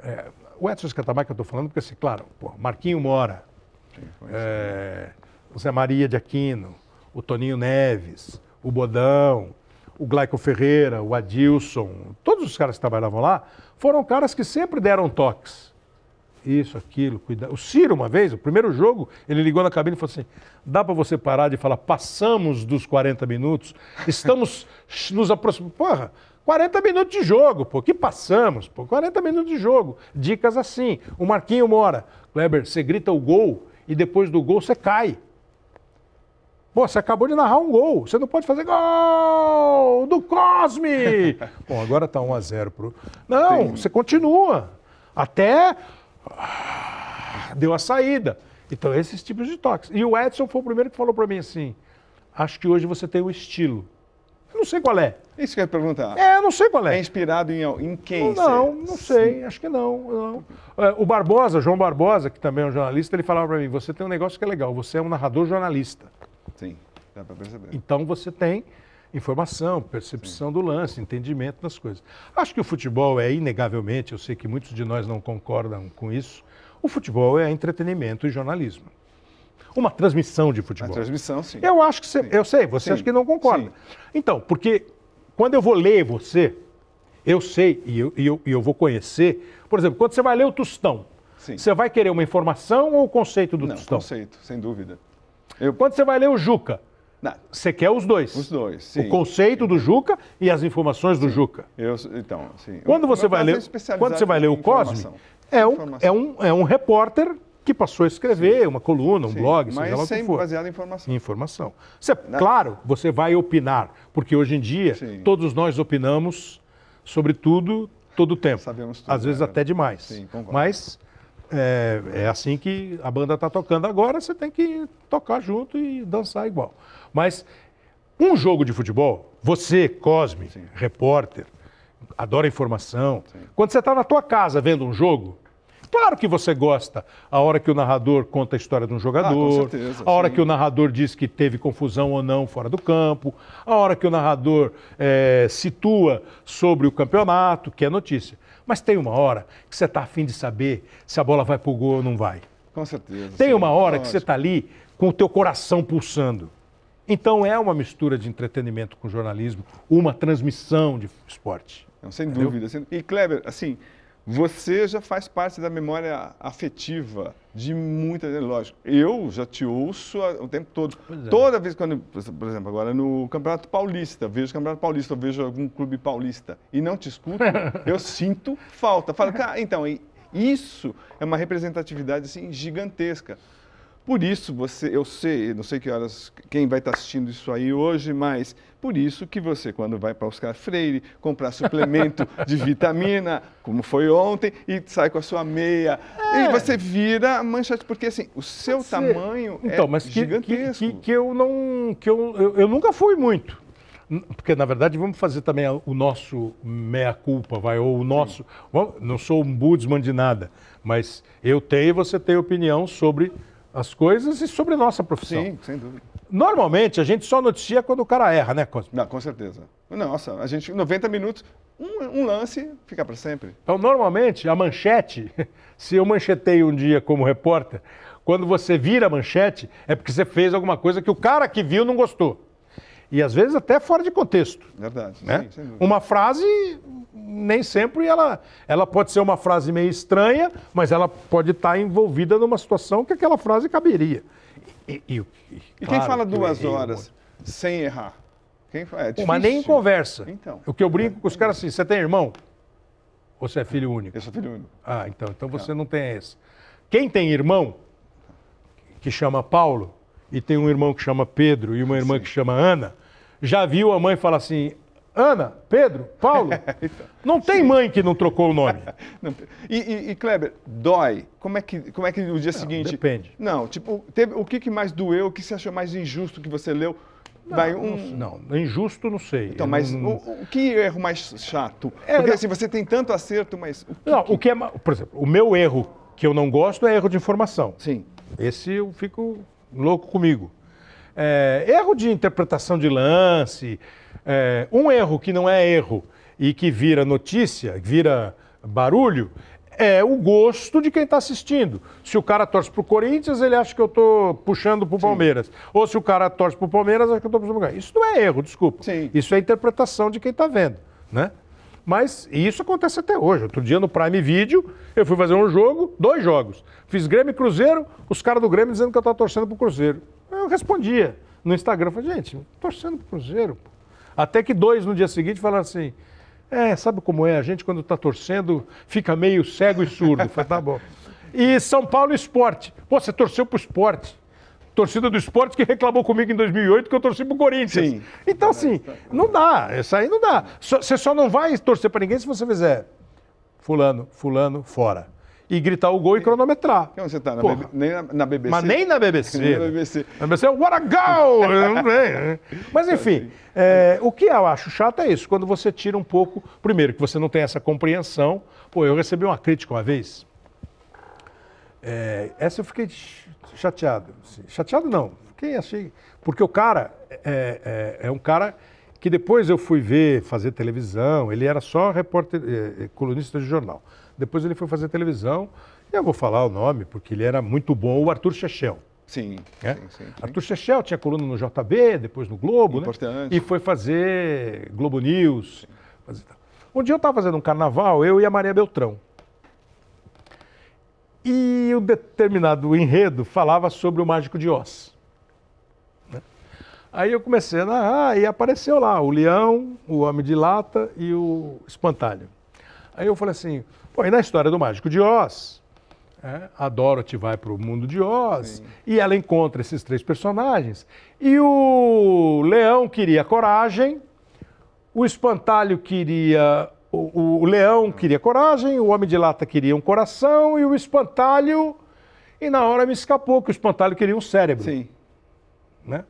É, o Edson Escatamar que eu estou falando, porque, assim, claro, pô, Marquinho Mora, é, o Zé Maria de Aquino, o Toninho Neves, o Bodão, o Glaico Ferreira, o Adilson, todos os caras que trabalhavam lá, foram caras que sempre deram toques. Isso, aquilo, cuidado. O Ciro, uma vez, o primeiro jogo, ele ligou na cabine e falou assim: dá para você parar de falar, passamos dos 40 minutos, estamos nos aproximando. Porra, 40 minutos de jogo, pô, que passamos, pô, 40 minutos de jogo. Dicas assim. O Marquinho Mora, Kleber, você grita o gol e depois do gol você cai. Pô, você acabou de narrar um gol. Você não pode fazer gol do Cosme. Bom, agora tá 1 a 0 pro. Não, Sim. você continua até ah, deu a saída. Então, esses tipos de toques. E o Edson foi o primeiro que falou para mim assim: "Acho que hoje você tem o um estilo". Eu não sei qual é. Isso que eu ia perguntar. É, eu não sei qual é. É inspirado em, em quem? Não, não, não sei, Sim. acho que não. não. É, o Barbosa, João Barbosa, que também é um jornalista, ele falava para mim, você tem um negócio que é legal, você é um narrador jornalista. Sim, dá para perceber. Então você tem informação, percepção Sim. do lance, entendimento das coisas. Acho que o futebol é inegavelmente, eu sei que muitos de nós não concordam com isso, o futebol é entretenimento e jornalismo. Uma transmissão de futebol. Uma transmissão, sim. Eu acho que você, sim. eu sei, você sim. acha que não concorda. Sim. Então, porque quando eu vou ler você, eu sei e eu, e eu, e eu vou conhecer. Por exemplo, quando você vai ler o Tostão, Sim. Você vai querer uma informação ou o conceito do Não, Tostão? conceito, sem dúvida. Eu... Quando você vai ler o Juca, Não. você quer os dois. Os dois, sim. O conceito do Juca e as informações do Juca. Eu, então, sim. Quando você, vai ler, quando você vai ler o Cosme, é um, é, um, é um repórter que passou a escrever Sim. uma coluna, um Sim. blog, seja Mas lá o que for. baseado em informação. Em informação. Você, é Na... Claro, você vai opinar, porque hoje em dia Sim. todos nós opinamos sobre tudo, todo o tempo. Sabemos tudo. Às vezes né? até demais. Sim, concordo. Mas é, é assim que a banda está tocando agora, você tem que tocar junto e dançar igual. Mas um jogo de futebol, você, Cosme, Sim. repórter, adora informação. Sim. Quando você está na tua casa vendo um jogo, Claro que você gosta a hora que o narrador conta a história de um ah, jogador, ah, certeza, a hora sim. que o narrador diz que teve confusão ou não fora do campo, a hora que o narrador é, situa sobre o campeonato, que é notícia. Mas tem uma hora que você está afim de saber se a bola vai para o gol ou não vai. Com certeza. Tem sim, uma hora que você está ali com o teu coração pulsando. Então é uma mistura de entretenimento com jornalismo, uma transmissão de esporte. Não, sem entendeu? dúvida. E Kleber, assim, você já faz parte da memória afetiva de muita gente, lógico. Eu já te ouço o tempo todo. É. Toda vez quando, por exemplo, agora no Campeonato Paulista, vejo o Campeonato Paulista, vejo algum clube paulista e não te escuto, eu sinto falta. Falo, cara, então, isso é uma representatividade assim gigantesca. Por isso você, eu sei, não sei que horas quem vai estar tá assistindo isso aí hoje, mas por isso que você, quando vai para Oscar Freire, comprar suplemento de vitamina, como foi ontem, e sai com a sua meia, é. e você vira manchete, porque assim, o seu tamanho é então, é mas que, gigantesco. Que, que, que, eu não, que eu, eu, eu nunca fui muito porque na verdade vamos fazer também o nosso meia culpa vai ou o nosso não sou um budsman de nada mas eu tenho e você tem opinião sobre as coisas e sobre nossa profissão. Sim, sem dúvida. Normalmente a gente só noticia quando o cara erra, né, Cosme? Não, com certeza. Nossa, a gente, 90 minutos, um, um lance fica para sempre. Então, normalmente, a manchete, se eu manchetei um dia como repórter, quando você vira a manchete, é porque você fez alguma coisa que o cara que viu não gostou. E às vezes até fora de contexto. Verdade. Né? Sim, uma frase, nem sempre ela, ela pode ser uma frase meio estranha, mas ela pode estar envolvida numa situação que aquela frase caberia. E, e, e, e claro, quem fala que duas horas muito. sem errar? Quem, é difícil. Mas nem em conversa. Então, o que eu brinco é, com os é. caras assim, você tem irmão? Ou você é filho único? Eu sou filho único. Ah, então, então você tá. não tem esse. Quem tem irmão, que chama Paulo, e tem um irmão que chama Pedro e uma irmã Sim. que chama Ana, já viu a mãe falar assim: Ana, Pedro, Paulo. então, não tem sim. mãe que não trocou o nome. e, e, e, Kleber, dói? Como é que, como é que no dia não, seguinte. Depende. Não, tipo, teve, o que, que mais doeu? O que você achou mais injusto que você leu? Não, Vai um... não, injusto não sei. Então, mas não... o, o, que é erro mais chato? É, Porque assim, você tem tanto acerto, mas. O que, não, que... o que é. Por exemplo, o meu erro que eu não gosto é erro de informação. Sim. Esse eu fico louco comigo é, erro de interpretação de lance, é, um erro que não é erro e que vira notícia, vira barulho, é o gosto de quem está assistindo. Se o cara torce para o Corinthians, ele acha que eu estou puxando para o Palmeiras. Ou se o cara torce para o Palmeiras, acha que eu estou puxando para o Isso não é erro, desculpa. Sim. Isso é interpretação de quem está vendo, né? Mas isso acontece até hoje. Outro dia no Prime Video, eu fui fazer um jogo, dois jogos. Fiz Grêmio e Cruzeiro, os caras do Grêmio dizendo que eu estava torcendo pro Cruzeiro. Eu respondia no Instagram, falei, gente, torcendo pro Cruzeiro. Até que dois no dia seguinte falaram assim, é, sabe como é? A gente quando está torcendo fica meio cego e surdo. falei, tá bom. E São Paulo Esporte. Pô, você torceu pro esporte torcida do esporte que reclamou comigo em 2008 que eu torci pro Corinthians. Sim. Então, assim, é, não dá. Isso aí não dá. Você só não vai torcer para ninguém se você fizer fulano, fulano, fora. E gritar o gol e cronometrar. Onde você tá? Na nem na, na, BBC? Mas nem na BBC. nem na né? BBC. Na BBC é what a goal! Né? Mas tá enfim, é, o que eu acho chato é isso, quando você tira um pouco... Primeiro, que você não tem essa compreensão. Pô, eu recebi uma crítica uma vez. É, essa eu fiquei chateado. Chateado não. Fiquei achei. Porque o cara é, é, é, é, um cara que depois eu fui ver fazer televisão. Ele era só repórter, é, é, colunista de jornal. Depois ele foi fazer televisão. E eu vou falar o nome, porque ele era muito bom, o Arthur Shechel. Sim, é? sim, sim, sim, Arthur Shechel tinha coluna no JB, depois no Globo, né? Importante. né? E foi fazer Globo News. Fazer... Um dia eu estava fazendo um carnaval, eu e a Maria Beltrão. E o um determinado enredo falava sobre o Mágico de Oz. Né? Aí eu comecei, ah, e apareceu lá o leão, o homem de lata e o espantalho. Aí eu falei assim, pô, e na história do Mágico de Oz, é, a Dorothy vai para o mundo de Oz Sim. e ela encontra esses três personagens. E o leão queria coragem, o espantalho queria o, o, leão queria coragem, o homem de lata queria um coração e o espantalho. E na hora me escapou que o espantalho queria um cérebro. Sim. Né?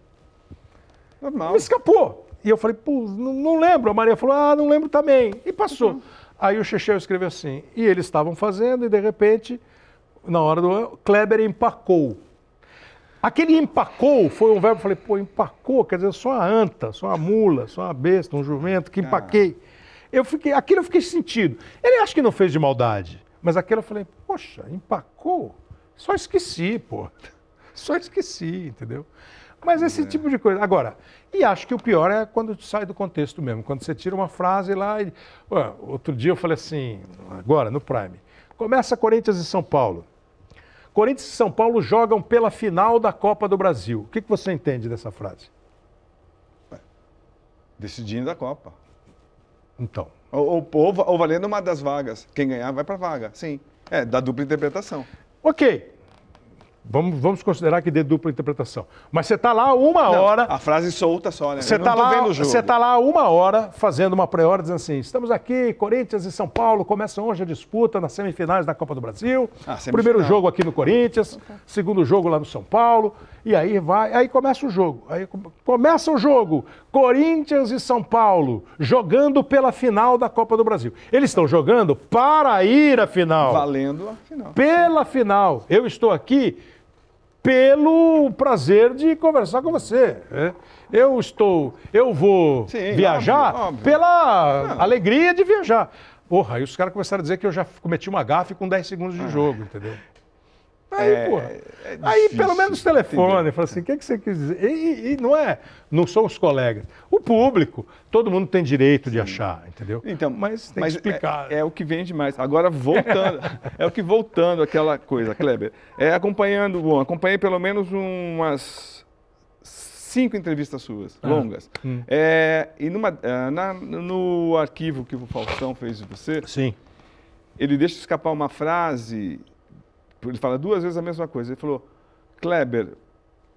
Normal. Me escapou. E eu falei, pô, não, não, lembro. A Maria falou, ah, não lembro também. E passou. Uhum. Aí o Chechel escreveu assim. E eles estavam fazendo e de repente, na hora do. Kleber empacou. Aquele empacou foi um verbo, eu falei, pô, empacou, quer dizer, só a anta, só a mula, só a besta, um jumento que empaquei. Ah. Eu fiquei, aquilo eu fiquei sentido. Ele acha que não fez de maldade, mas aquilo eu falei, poxa, empacou? Só esqueci, pô. Só esqueci, entendeu? Mas esse é. tipo de coisa. Agora, e acho que o pior é quando sai do contexto mesmo. Quando você tira uma frase lá. E... Ué, outro dia eu falei assim, agora, no Prime. Começa Corinthians e São Paulo. Corinthians e São Paulo jogam pela final da Copa do Brasil. O que, que você entende dessa frase? Decidindo a Copa. Então. Ou, ou, ou valendo uma das vagas. Quem ganhar vai para a vaga. Sim. É, da dupla interpretação. Ok. Vamos, vamos considerar que dê dupla interpretação. Mas você está lá uma não, hora. A frase solta só, né? Você está lá, tá lá uma hora fazendo uma pré-hora dizendo assim: estamos aqui, Corinthians e São Paulo começam hoje a disputa nas semifinais da Copa do Brasil. Ah, Primeiro jogo aqui no Corinthians, okay. segundo jogo lá no São Paulo. E aí vai, aí começa o jogo. Aí começa o jogo. Corinthians e São Paulo jogando pela final da Copa do Brasil. Eles estão jogando para ir à final. Valendo a final. Pela final. Eu estou aqui pelo prazer de conversar com você. Né? Eu estou, eu vou Sim, viajar óbvio, óbvio. pela alegria de viajar. Porra, aí os caras começaram a dizer que eu já cometi uma gafe com 10 segundos de ah. jogo, entendeu? Aí, é, pô. É aí pelo menos telefone, fala assim, o que, é que você quis dizer? E, e, não é, não são os colegas. O público, todo mundo tem direito Sim. de achar, entendeu? Então, mas tem mas que explicar. É, é, o que vende mais. Agora, voltando, é o que voltando aquela coisa, Kleber. É acompanhando, bom, acompanhei pelo menos umas cinco entrevistas suas, ah. longas. Hum. É, e numa, é, na, no arquivo que o Faustão fez de você, Sim. ele deixa escapar uma frase ele fala duas vezes a mesma coisa. Ele falou, Kleber,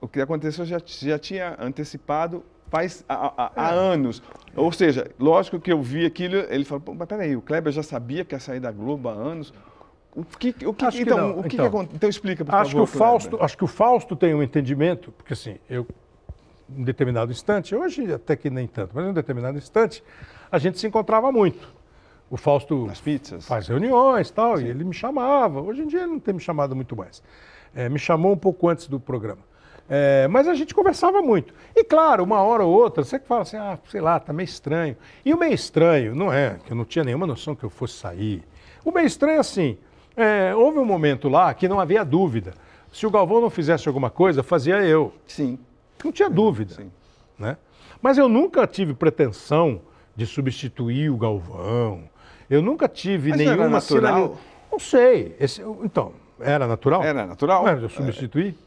o que aconteceu já, já tinha antecipado faz há, há, é. anos. Ou seja, lógico que eu vi aquilo, ele falou, mas peraí, o Kleber já sabia que ia sair da Globo há anos. O que, o que, acho então, que o que, então, que então, explica, por acho favor, Que o Fausto, acho que o Fausto tem um entendimento, porque assim, eu, em determinado instante, hoje até que nem tanto, mas em um determinado instante, a gente se encontrava muito. O Fausto Nas pizzas. faz reuniões tal, Sim. e ele me chamava. Hoje em dia ele não tem me chamado muito mais. É, me chamou um pouco antes do programa. É, mas a gente conversava muito. E claro, uma hora ou outra, você que fala assim, ah, sei lá, tá meio estranho. E o meio estranho, não é, que eu não tinha nenhuma noção que eu fosse sair. O meio estranho é assim, é, houve um momento lá que não havia dúvida. Se o Galvão não fizesse alguma coisa, fazia eu. Sim. Não tinha dúvida. Sim. Né? Mas eu nunca tive pretensão de substituir o Galvão, eu nunca tive Mas nenhuma natural. Sinal... Não sei. Esse, então, era natural? Era natural. Mas eu substituí? É.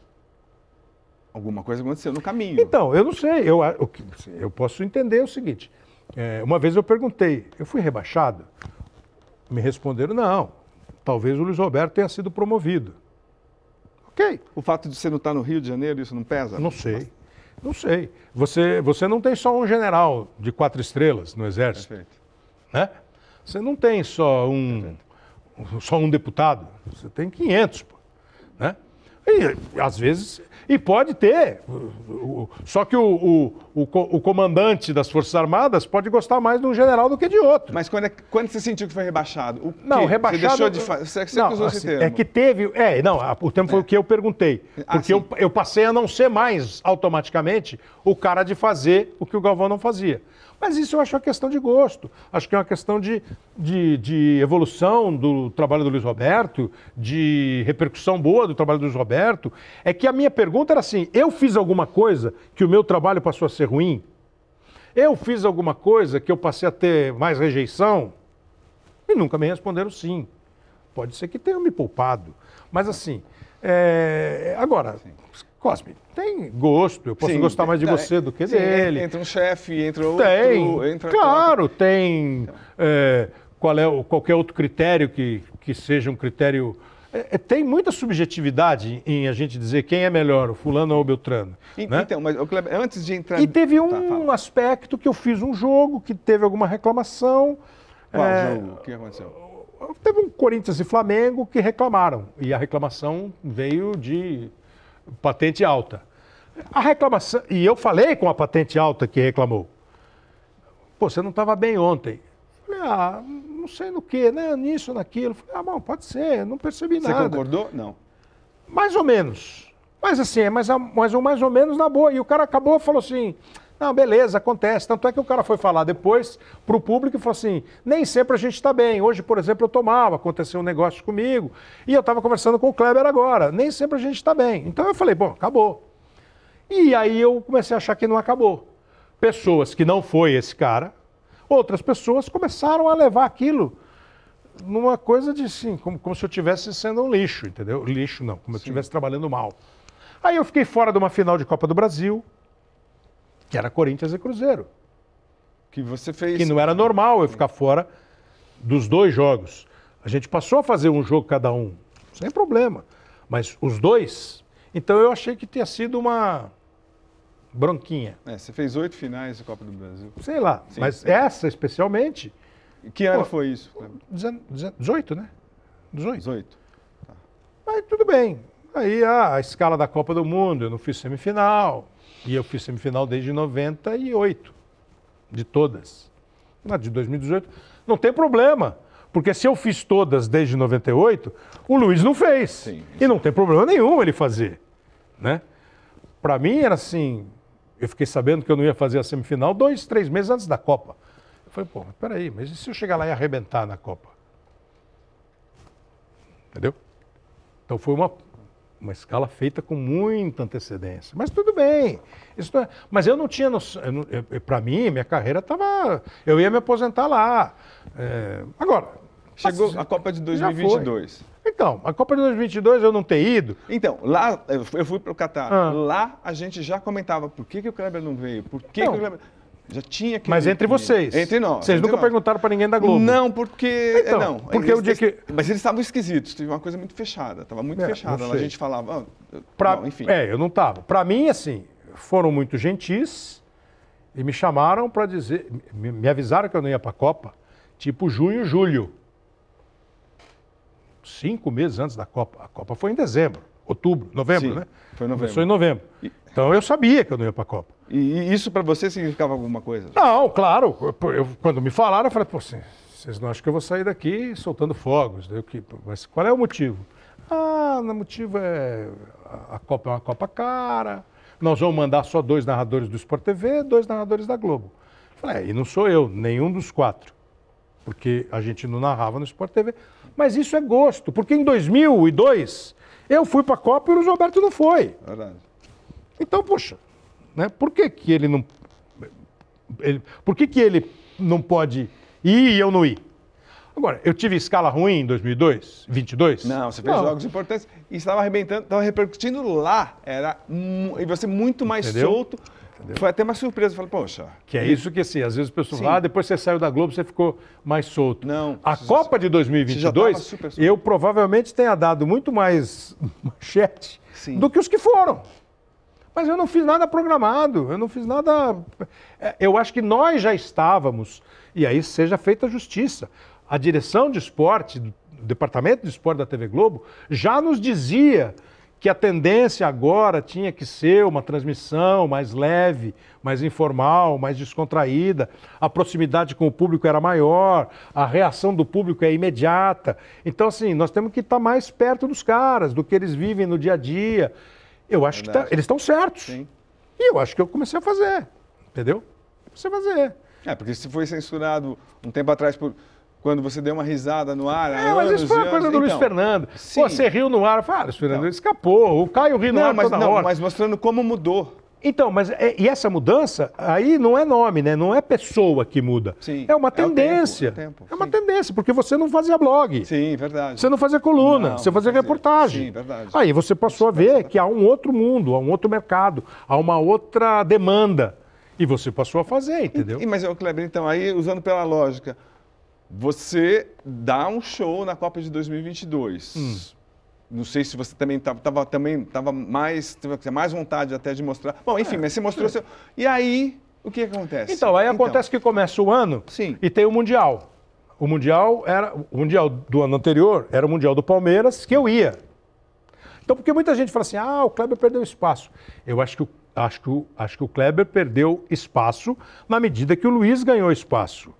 Alguma coisa aconteceu no caminho. Então, eu não sei. Eu, eu, eu posso entender o seguinte. É, uma vez eu perguntei, eu fui rebaixado? Me responderam, não. Talvez o Luiz Roberto tenha sido promovido. Ok. O fato de você não estar no Rio de Janeiro, isso não pesa? Não sei. Não sei. Você, você não tem só um general de quatro estrelas no exército. Perfeito. Né? Você não tem só um, tá só um deputado, você tem 500, pô, né? E, às vezes, e pode ter, só que o, o, o, comandante das Forças Armadas pode gostar mais de um general do que de outro. Mas quando, é, quando você sentiu que foi rebaixado? O não, quê? rebaixado... Você deixou de... Você, você não, usou assim, esse é termo. É que teve... É, não, o tempo é. foi o que eu perguntei. Ah, Porque ah, eu, eu passei a não ser mais, automaticamente, o cara de fazer o que o Galvão não fazia. Mas isso eu acho uma questão de gosto. Acho que é uma questão de, de, de evolução do trabalho do Luiz Roberto, de repercussão boa do trabalho do Luiz Roberto. É que a minha pergunta era assim: eu fiz alguma coisa que o meu trabalho passou a ser ruim? Eu fiz alguma coisa que eu passei a ter mais rejeição? E nunca me responderam sim. Pode ser que tenham me poupado. Mas assim, é... agora, Cosme, tem gosto. Eu posso Sim, gostar mais de tá, você do que sim, é, dele. Entra um chefe, entra outro. Tem, entra claro, tem. Então. É, qual é o, qualquer outro critério que, que seja um critério. É, é tem muita subjetividade em a gente dizer quem é melhor, o fulano ou o Beltrano. E, né? Então, mas antes de entrar. E teve tá, um tá, aspecto que eu fiz um jogo que teve alguma reclamação. Qual é, jogo? O que aconteceu? Teve um Corinthians e Flamengo que reclamaram. E a reclamação veio de patente alta. A reclamação, e eu falei com a patente alta que reclamou. Pô, você não estava bem ontem. Falei, ah, não sei no que, né? Nisso, naquilo. Falei, ah, bom, pode ser, não percebi você nada. Você concordou? Não. Mais ou menos. Mas assim, é mais, mais, mais ou menos na boa. E o cara acabou e falou assim: não, beleza, acontece. Tanto é que o cara foi falar depois para o público e falou assim: nem sempre a gente está bem. Hoje, por exemplo, eu tomava, aconteceu um negócio comigo, e eu estava conversando com o Kleber agora. Nem sempre a gente está bem. Então eu falei: bom, acabou. E aí eu comecei a achar que não acabou. Pessoas que não foi esse cara, outras pessoas começaram a levar aquilo numa coisa de assim, como, como se eu estivesse sendo um lixo, entendeu? Lixo não, como se eu estivesse trabalhando mal. Aí eu fiquei fora de uma final de Copa do Brasil que era Corinthians e Cruzeiro. Que você fez. Que não era normal eu ficar fora dos dois jogos. A gente passou a fazer um jogo cada um, sem problema. Mas os dois. Então eu achei que tinha sido uma bronquinha. É, você fez oito finais da Copa do Brasil. Sei lá, sim, mas sim. essa especialmente. Que ano foi isso? 18, né? 18. 18. Tá. Mas tudo bem. Aí ah, a escala da Copa do Mundo, eu não fiz semifinal. E eu fiz semifinal desde 98, de todas. Na ah, de 2018, não tem problema. Porque se eu fiz todas desde 98, o Luiz não fez. Sim, e não tem problema nenhum ele fazer. Né? Para mim era assim, eu fiquei sabendo que eu não ia fazer a semifinal dois, três meses antes da Copa. Eu falei, pô, mas peraí, mas e se eu chegar lá e arrebentar na Copa? Entendeu? Então foi uma, uma escala feita com muita antecedência. Mas tudo bem. Isso é... mas eu não tinha noção. Para mim, minha carreira estava. Eu ia me aposentar lá. É... agora. Chegou a Copa de 2022. Então, a Copa de 2022 eu não ter ido. Então, lá, eu fui para o Catar. Ah. Lá a gente já comentava por que, que o Kleber não veio, por que, que o Kleber. Já tinha que. Mas entre vocês. Entre nós. Vocês nunca nós. perguntaram para ninguém da Globo. Não, porque. É, então, não. Porque eles, o dia que. Mas eles estavam esquisitos, teve uma coisa muito fechada. Tava muito é, fechada. A gente falava. Ah, pra... não, enfim. É, eu não tava. Para mim, assim, foram muito gentis e me chamaram para dizer. Me avisaram que eu não ia para a Copa, tipo junho, julho. Cinco meses antes da Copa. A Copa foi em dezembro outubro, novembro, Sim, né? Foi novembro. Começou em novembro. Então eu sabia que eu não ia para a Copa. E isso para você significava alguma coisa? Não, claro. Eu, eu, quando me falaram, eu falei, pô, vocês não acham que eu vou sair daqui soltando fogos? Eu, que, mas qual é o motivo? Ah, o motivo é a Copa é uma Copa cara, nós vamos mandar só dois narradores do Sport TV, dois narradores da Globo. Eu falei, é, e não sou eu, nenhum dos quatro, porque a gente não narrava no Sport TV. Mas isso é gosto, porque em 2002 eu fui para a Copa e o Roberto não foi. Verdade. Então, poxa, né? Por que, que ele não. Ele, por que, que ele não pode ir e eu não ir? Agora, eu tive escala ruim em 2002, 22? Não, você fez não. jogos importantes e estava arrebentando, estava repercutindo lá. Era, e você muito mais Entendeu? solto Entendeu? Foi até uma surpresa, eu falei, poxa. Que é isso que, assim, às vezes o pessoal fala, ah, depois você saiu da Globo, você ficou mais solto. Não. A você, Copa de 2022, eu provavelmente tenha dado muito mais manchete Sim. do que os que foram. Mas eu não fiz nada programado, eu não fiz nada. É, eu acho que nós já estávamos, e aí seja feita a justiça. A direção de esporte, do Departamento de Esporte da TV Globo, já nos dizia que a tendência agora tinha que ser uma transmissão mais leve, mais informal, mais descontraída, a proximidade com o público era maior, a reação do público é imediata. Então, assim, nós temos que estar tá mais perto dos caras, do que eles vivem no dia a dia. Eu acho Verdade. que tá, eles estão certos. Sim. E eu acho que eu comecei a fazer, entendeu? Comecei a fazer. É, porque se foi censurado um tempo atrás por quando você deu uma risada no ar. É, mas isso foi uma coisa do então, Luiz Fernando. Sim. Pô, você riu no ar, fala, ah, Luiz Fernando então, escapou, o Caio riu no não, ar mas, toda não, hora. Mas mostrando como mudou. Então, mas é, e essa mudança, aí não é nome, né? Não é pessoa que muda. Sim, é uma é tendência. É, tempo, é, tempo, é uma tendência, porque você não fazia blog. Sim, verdade. Você não fazia coluna, não, você fazia reportagem. Sim, verdade. Aí você passou a ver é que há um outro mundo, há um outro mercado, há uma outra demanda. E você passou a fazer, entendeu? E, mas, Kleber, então, aí usando pela lógica, você dá um show na Copa de 2022. Hum. Não sei se você também estava tava, também tava mais, tava mais vontade até de mostrar. Bom, enfim, é, mas você mostrou. Seu... E aí, o que acontece? Então, aí então. acontece que começa o ano Sim. e tem o Mundial. O Mundial era. O Mundial do ano anterior era o Mundial do Palmeiras, que eu ia. Então, porque muita gente fala assim, ah, o Kleber perdeu espaço. Eu acho que o Acho que, acho que o Kleber perdeu espaço na medida que o Luiz ganhou espaço.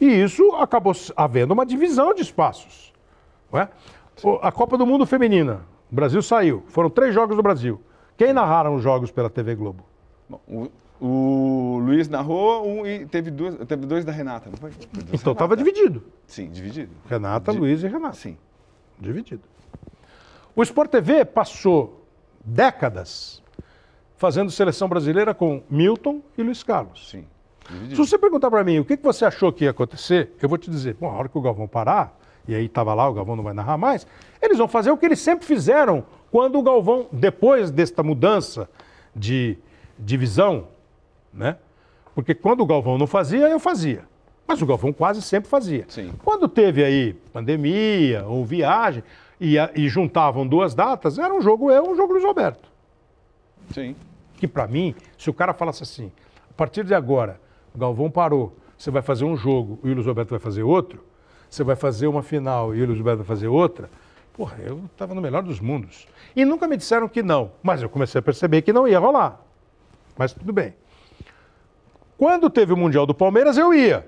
E isso acabou havendo uma divisão de espaços. É? A Copa do Mundo Feminina. O Brasil saiu. Foram três jogos do Brasil. Quem narraram os jogos pela TV Globo? Bom, o... O Luiz narrou um e teve, duas, teve dois da Renata, não foi? Então estava dividido. Sim, dividido. Renata, Di... Luiz e Renata. Sim. Dividido. O Sport TV passou décadas fazendo seleção brasileira com Milton e Luiz Carlos. Sim. Dividido. Se você perguntar para mim o que, que você achou que ia acontecer, eu vou te dizer, bom, a hora que o Galvão parar, e aí estava lá, o Galvão não vai narrar mais, eles vão fazer o que eles sempre fizeram quando o Galvão, depois desta mudança de divisão, né? Porque quando o Galvão não fazia, eu fazia. Mas o Galvão quase sempre fazia. Sim. Quando teve aí pandemia ou viagem, e, e juntavam duas datas, era um jogo eu, um jogo Luiz Roberto. Sim. Que para mim, se o cara falasse assim, a partir de agora, o Galvão parou, você vai fazer um jogo e o Luiz Roberto vai fazer outro, você vai fazer uma final e o Luiz Roberto vai fazer outra, porra, eu estava no melhor dos mundos. E nunca me disseram que não, mas eu comecei a perceber que não ia rolar. Mas tudo bem. Quando teve o Mundial do Palmeiras, eu ia.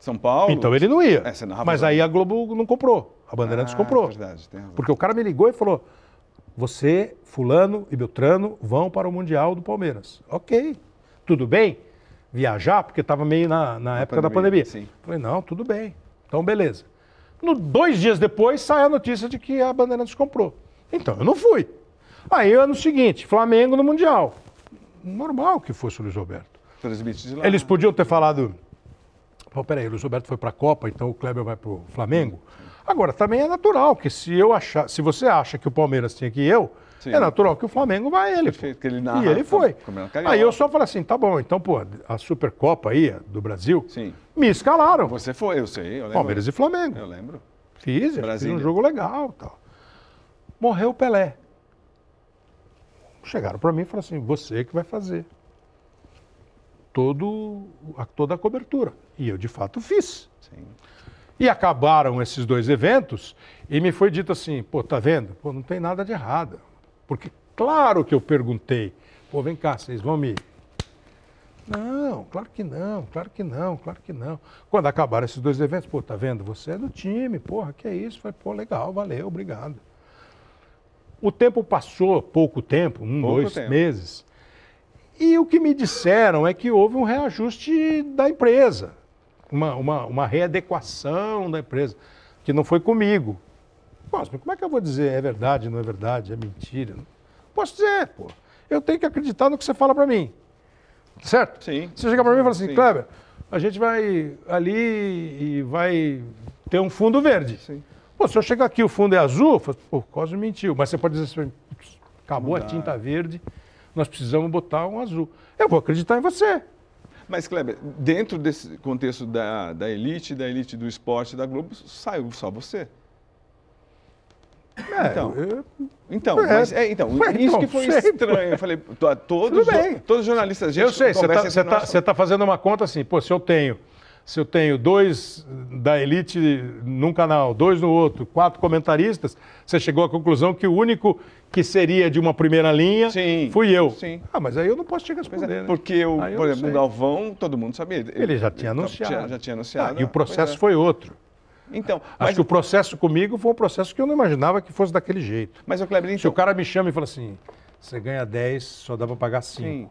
São Paulo? Então ele não ia. É, mas aí a Globo não comprou. A Bandeirantes ah, comprou. Verdade, porque o cara me ligou e falou: você, Fulano e Beltrano vão para o Mundial do Palmeiras. Ok, tudo bem? viajar, porque estava meio na, na, na época pandemia, da pandemia. Sim. Falei, não, tudo bem. Então, beleza. No, dois dias depois, sai a notícia de que a Bandeirantes comprou. Então, eu não fui. Aí, ano seguinte, Flamengo no Mundial. Normal que fosse o Luiz Roberto. Transmite de lá. Eles podiam ter falado... Pô, peraí, o Luiz Roberto foi para a Copa, então o Kleber vai para o Flamengo. Agora, também é natural que se eu achar, se você acha que o Palmeiras tinha que ir eu, Sim. É natural que o Flamengo vá ele. que ele narra, e ele foi. Tá aí eu só falei assim, tá bom, então, pô, a Supercopa aí do Brasil, Sim. me escalaram. Você foi, eu sei, eu lembro. Palmeiras e Flamengo. Eu lembro. Fiz, eu fiz um jogo legal tal. Morreu o Pelé. Chegaram para mim e falaram assim, você que vai fazer todo, a, toda a cobertura. E eu, de fato, fiz. Sim. E acabaram esses dois eventos e me foi dito assim, pô, tá vendo? Pô, não tem nada de errado. Porque claro que eu perguntei. Pô, vem cá, vocês vão me. Não, claro que não, claro que não, claro que não. Quando acabaram esses dois eventos, pô, tá vendo? Você é do time, porra, que é isso? Falei, pô, legal, valeu, obrigado. O tempo passou, pouco tempo, um, pouco dois tempo. meses. E o que me disseram é que houve um reajuste da empresa, uma, uma, uma readequação da empresa, que não foi comigo. Cosme, como é que eu vou dizer é verdade, não é verdade, é mentira? posso dizer, pô. Eu tenho que acreditar no que você fala para mim. Certo? Sim. Você chega para mim e fala assim, Sim. Kleber, a gente vai ali e vai ter um fundo verde. Sim. Pô, se eu chegar aqui o fundo é azul, eu falo, pô, Cosme mentiu. Mas você pode dizer assim, acabou a tinta verde, nós precisamos botar um azul. Eu vou acreditar em você. Mas, Kleber, dentro desse contexto da, da elite, da elite do esporte da Globo, saiu só você. É, então, eu... então, é. Mas, é, então, isso então, que foi sei, estranho. Eu falei, todos, todos os jornalistas... Eu sei, você está tá, tá, tá fazendo uma conta assim, pô, se eu tenho se eu tenho dois da elite num canal, dois no outro, quatro comentaristas, você chegou à conclusão que o único que seria de uma primeira linha sim, fui eu. Sim. Ah, mas aí eu não posso te responder. É, dele né? Porque eu, eu exemplo, o Galvão, todo mundo sabia. Ele, ele já tinha tá, anunciado. Já, já tinha anunciado. Ah, e o processo é. foi outro. Então, mas... Acho que o processo comigo foi um processo que eu não imaginava que fosse daquele jeito. Mas o Kleber, então... Se o então cara me chama e fala assim, você ganha 10, só dá para pagar 5. Sim.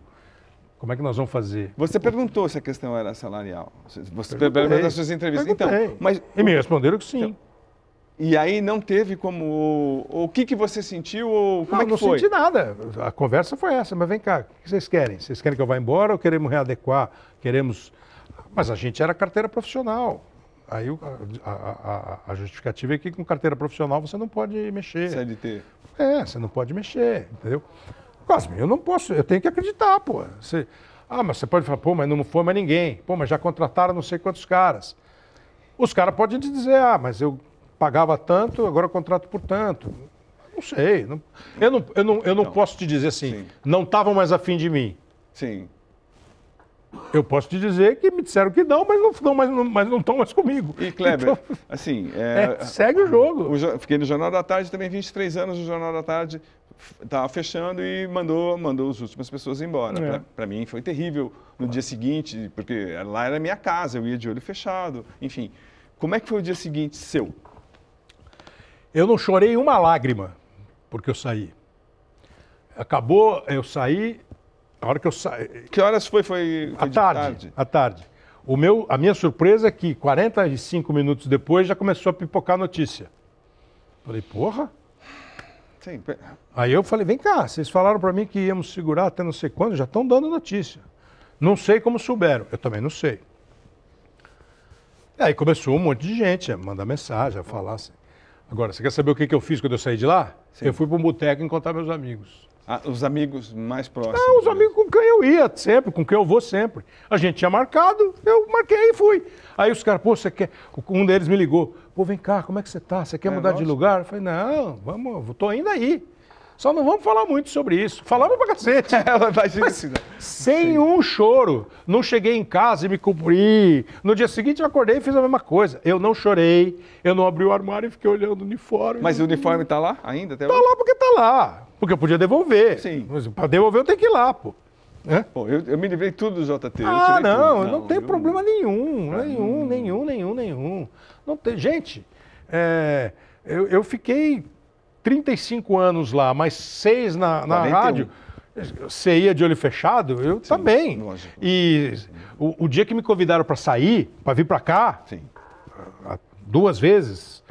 Como é que nós vamos fazer? Você perguntou se a questão era salarial. Você perguntou nas suas entrevistas. Então, mas... E me responderam que sim. Então, e aí não teve como. O que, que você sentiu? Ou como não, é que não foi? senti nada. A conversa foi essa, mas vem cá, o que vocês querem? Vocês querem que eu vá embora ou queremos readequar? Queremos. Mas a gente era carteira profissional. Aí a, a, a, a, justificativa é que com carteira profissional você não pode mexer. CLT. É, você não pode mexer, entendeu? Cosme, eu não posso, eu tenho que acreditar, pô. Você, ah, mas você pode falar, pô, mas não foi mais ninguém. Pô, mas já contrataram não sei quantos caras. Os caras podem te dizer, ah, mas eu pagava tanto, agora eu contrato por tanto. Não sei. Não, eu não, eu não, eu não, então, posso te dizer assim, Sim. não estavam mais afim de mim. Sim. Eu posso te dizer que me disseram que não, mas não estão mas não, mas não mais comigo. E, Kleber, então, assim... É, é, segue o jogo. O, fiquei no Jornal da Tarde também, 23 anos no Jornal da Tarde, estava fechando e mandou, mandou as últimas pessoas embora. É. Para mim foi terrível no dia seguinte, porque lá era minha casa, eu ia de olho fechado, enfim. Como é que foi o dia seguinte seu? Eu não chorei uma lágrima porque eu saí. Acabou, eu saí, a hora que eu saí. Que horas foi? Foi, à tarde, tarde. À tarde. O meu, a minha surpresa é que 45 minutos depois já começou a pipocar a notícia. Falei, porra? Sim. Aí eu falei, vem cá, vocês falaram para mim que íamos segurar até não sei quando, já estão dando notícia. Não sei como souberam, eu também não sei. E aí começou um monte de gente a mandar mensagem, a falar assim. Agora, você quer saber o que, que eu fiz quando eu saí de lá? Sim. Eu fui para um boteco encontrar meus amigos. Ah, os amigos mais próximos? Não, os amigos com quem eu ia sempre, com quem eu vou sempre. A gente tinha marcado, eu marquei e fui. Aí os caras, pô, você quer. Um deles me ligou, pô, vem cá, como é que você tá? Você quer é, mudar nossa. de lugar? Eu falei, não, vamos, tô ainda aí. Só não vamos falar muito sobre isso. Falava pra cacete. Ela é, né? Sem Sim. um choro. Não cheguei em casa e me cobri. No dia seguinte eu acordei e fiz a mesma coisa. Eu não chorei, eu não abri o armário e fiquei olhando o uniforme. Mas o uniforme tá lá ainda? Até tá hoje? lá porque tá lá. Porque eu podia devolver. Sim. Mas pra devolver eu tenho que ir lá, pô. É? Bom, eu, eu, me livrei tudo do JT. Ah, não, não, não tem problema nenhum, nenhum, nenhum, nenhum, nenhum. Não tem, gente, é, eu, eu fiquei 35 anos lá, mais 6 na, na rádio, você ia de olho fechado? Eu Sim, também. Lógico. E o, o, dia que me convidaram para sair, para vir para cá, Sim. duas vezes,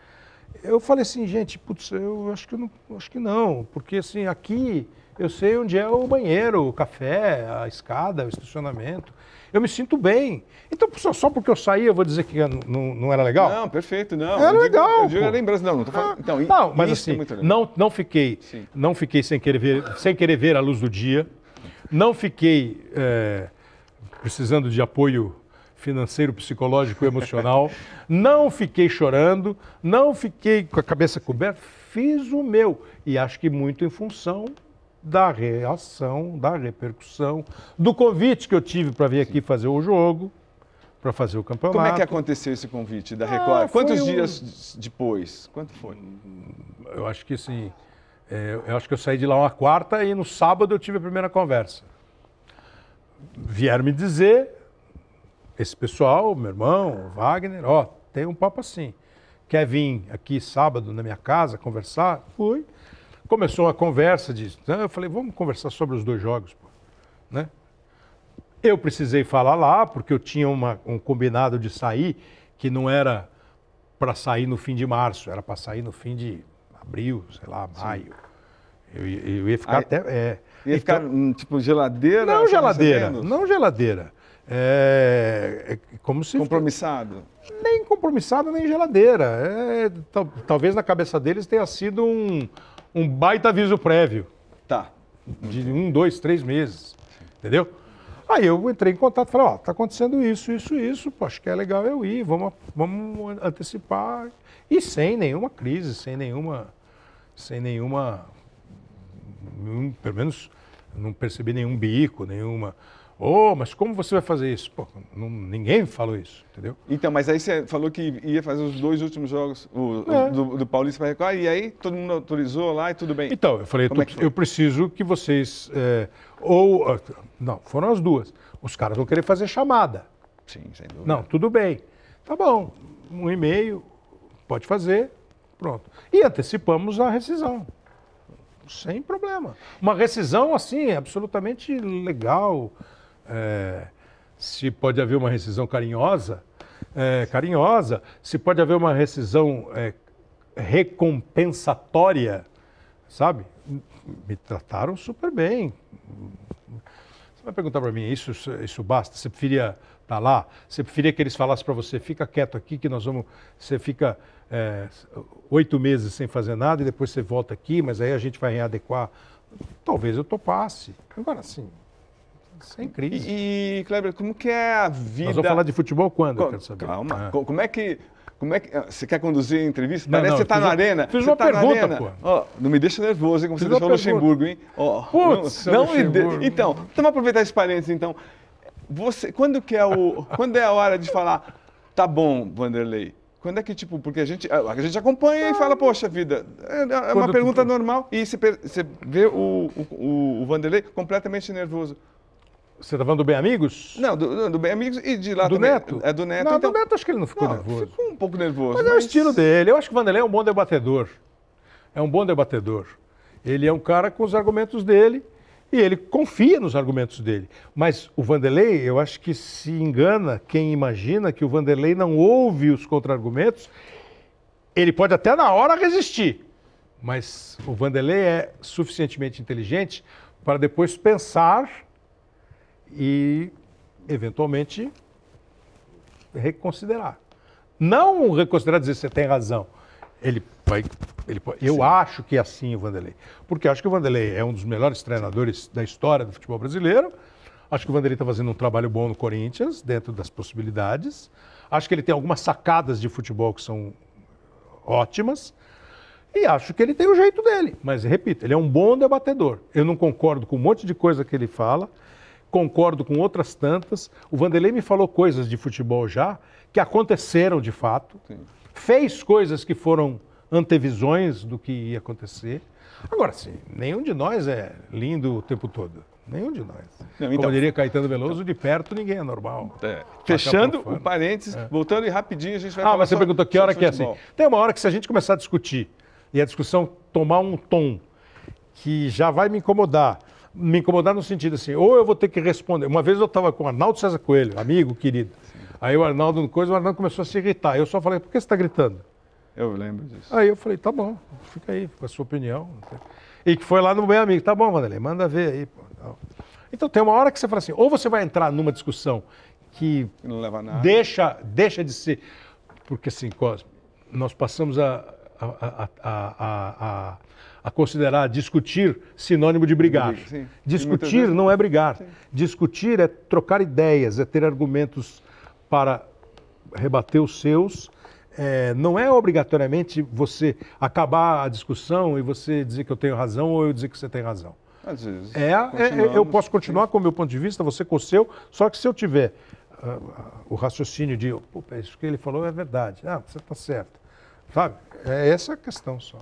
eu falei assim, gente, putz, eu acho que, não, acho que não, porque assim, aqui eu sei onde é o banheiro, o café, a escada, o estacionamento eu me sinto bem. Então, só porque eu saí, eu vou dizer que não, não era legal? Não, perfeito, não. Era eu legal. Digo, eu digo, lembrança, não, não tô falando. Ah, então, não, mas é assim, é não, não fiquei, não fiquei sem querer, ver, sem querer ver a luz do dia, não fiquei é, precisando de apoio financeiro, psicológico, emocional, não fiquei chorando, não fiquei com a cabeça coberta, fiz o meu. E acho que muito em função da reação, da repercussão, do convite que eu tive para vir Sim. aqui fazer o jogo, para fazer o campeonato. Como é que aconteceu esse convite da ah, Record? Ah, Quantos um... dias depois? Quanto foi? Eu acho que assim, é, eu acho que eu saí de lá uma quarta e no sábado eu tive a primeira conversa. Vieram me dizer, esse pessoal, meu irmão, Wagner, ó, tem um papo assim. Quer vir aqui sábado na minha casa conversar? Fui. Começou a conversa disso. Ah", eu falei, vamos conversar sobre os dois jogos, pô. Né? Eu precisei falar lá, porque eu tinha uma, um combinado de sair que não era para sair no fim de março, era para sair no fim de abril, sei lá, maio. Eu, eu, ia ficar Aí, ah, até. É, ia ficar, tipo, geladeira? Não, geladeira. Não, geladeira. É, é, como se. Compromissado? Nem compromissado, nem geladeira. É, talvez na cabeça deles tenha sido um um baita aviso prévio. Tá. De um, dois, três meses. Entendeu? Aí eu entrei em contato e falei, ó, oh, tá acontecendo isso, isso, isso, pô, acho que é legal eu ir, vamos, vamos antecipar. E sem nenhuma crise, sem nenhuma, sem nenhuma, hum, pelo menos não percebi nenhum bico, nenhuma, Oh, mas como você vai fazer isso? Pô, não, ninguém falou isso, entendeu? Então, mas aí você falou que ia fazer os dois últimos jogos o, é. o, do, do Paulista para recuar, e aí todo mundo autorizou lá e tudo bem. Então, eu falei, tu, é eu preciso que vocês. É, ou. Ah, não, foram as duas. Os caras vão querer fazer chamada. Sim, sem dúvida. Não, tudo bem. Tá bom, um e-mail, pode fazer, pronto. E antecipamos a rescisão sem problema. Uma rescisão assim, absolutamente legal, é, se pode haver uma rescisão carinhosa, é, carinhosa, se pode haver uma rescisão é, recompensatória, sabe? Me trataram super bem. Você vai perguntar para mim, isso, isso basta? Você preferia estar tá lá? Você preferia que eles falassem para você, fica quieto aqui que nós vamos... Você fica é, oito meses sem fazer nada e depois você volta aqui, mas aí a gente vai readequar. Talvez eu topasse. Agora sim, sem crise. É e, e, Kleber, como que é a vida... Nós vamos falar de futebol quando, eu quero saber. Calma, ah. como é que... Como é que. Ah, você quer conduzir a entrevista? Não, Parece não, que você está na arena. Fiz uma tá pergunta, na arena. Oh, não me deixa nervoso, hein? Como fiz você deixou o Luxemburgo, hein? Oh, Putz, não, não Luxemburgo. De... Então, então, vamos aproveitar esse parênteses, então. Você, quando que é o. quando é a hora de falar, tá bom, Vanderlei? Quando é que, tipo, porque a gente, a gente acompanha e fala, poxa vida, é, é uma quando pergunta normal. E você, você vê o, o, o Vanderlei completamente nervoso. Você tá falando do Bem Amigos? Não, do, do Bem Amigos e de lá do também, Neto. É do Neto. Não, então... do Neto acho que ele não ficou não, nervoso. Ficou um pouco nervoso. Mas, mas, é o estilo dele. Eu acho que o Vanderlei é um bom debatedor. É um bom debatedor. Ele é um cara com os argumentos dele e ele confia nos argumentos dele. Mas o Vanderlei, eu acho que se engana quem imagina que o Vanderlei não ouve os contra-argumentos. Ele pode até na hora resistir, mas o Vanderlei é suficientemente inteligente para depois pensar e, eventualmente, reconsiderar. Não reconsiderar dizer você tem razão. Ele vai. Ele, eu acho que é assim o Vanderlei. Porque acho que o Vanderlei é um dos melhores treinadores da história do futebol brasileiro. Acho que o Vanderlei está fazendo um trabalho bom no Corinthians, dentro das possibilidades. Acho que ele tem algumas sacadas de futebol que são ótimas. E acho que ele tem o jeito dele. Mas, repito, ele é um bom debatedor. Eu não concordo com um monte de coisa que ele fala concordo com outras tantas. O Vanderlei me falou coisas de futebol já, que aconteceram de fato. Sim. Fez coisas que foram antevisões do que ia acontecer. Agora, sim, nenhum de nós é lindo o tempo todo. Nenhum de nós. Não, então, Como diria Caetano Veloso, de perto ninguém é normal. É. Fechando o parênteses, é. voltando e rapidinho a gente vai Ah, mas você perguntou que hora que é assim. Tem uma hora que se a gente começar a discutir e a discussão tomar um tom que já vai me incomodar, me incomodar no sentido assim, ou eu vou ter que responder. Uma vez eu estava com o Arnaldo César Coelho, amigo, querido. Aí o Arnaldo, coisa, o Arnaldo começou a se irritar. Eu só falei, por que você está gritando? Eu lembro disso. Aí eu falei, tá bom, fica aí, com a sua opinião. E que foi lá no meu amigo, tá bom, Vanderlei, manda ver aí. Então tem uma hora que você fala assim, ou você vai entrar numa discussão que não leva nada. Deixa, deixa de ser. Porque assim, Cosme, nós passamos a, a, a, a a considerar discutir sinônimo de brigar. Sim. Discutir vezes... não é brigar. Sim. Discutir é trocar ideias, é ter argumentos para rebater os seus. É, não é obrigatoriamente você acabar a discussão e você dizer que eu tenho razão ou eu dizer que você tem razão. Às vezes. É, é eu posso continuar com o meu ponto de vista, você com o seu, só que se eu tiver uh, o raciocínio de, isso que ele falou é verdade, ah, você está certo. Sabe? É essa a questão só.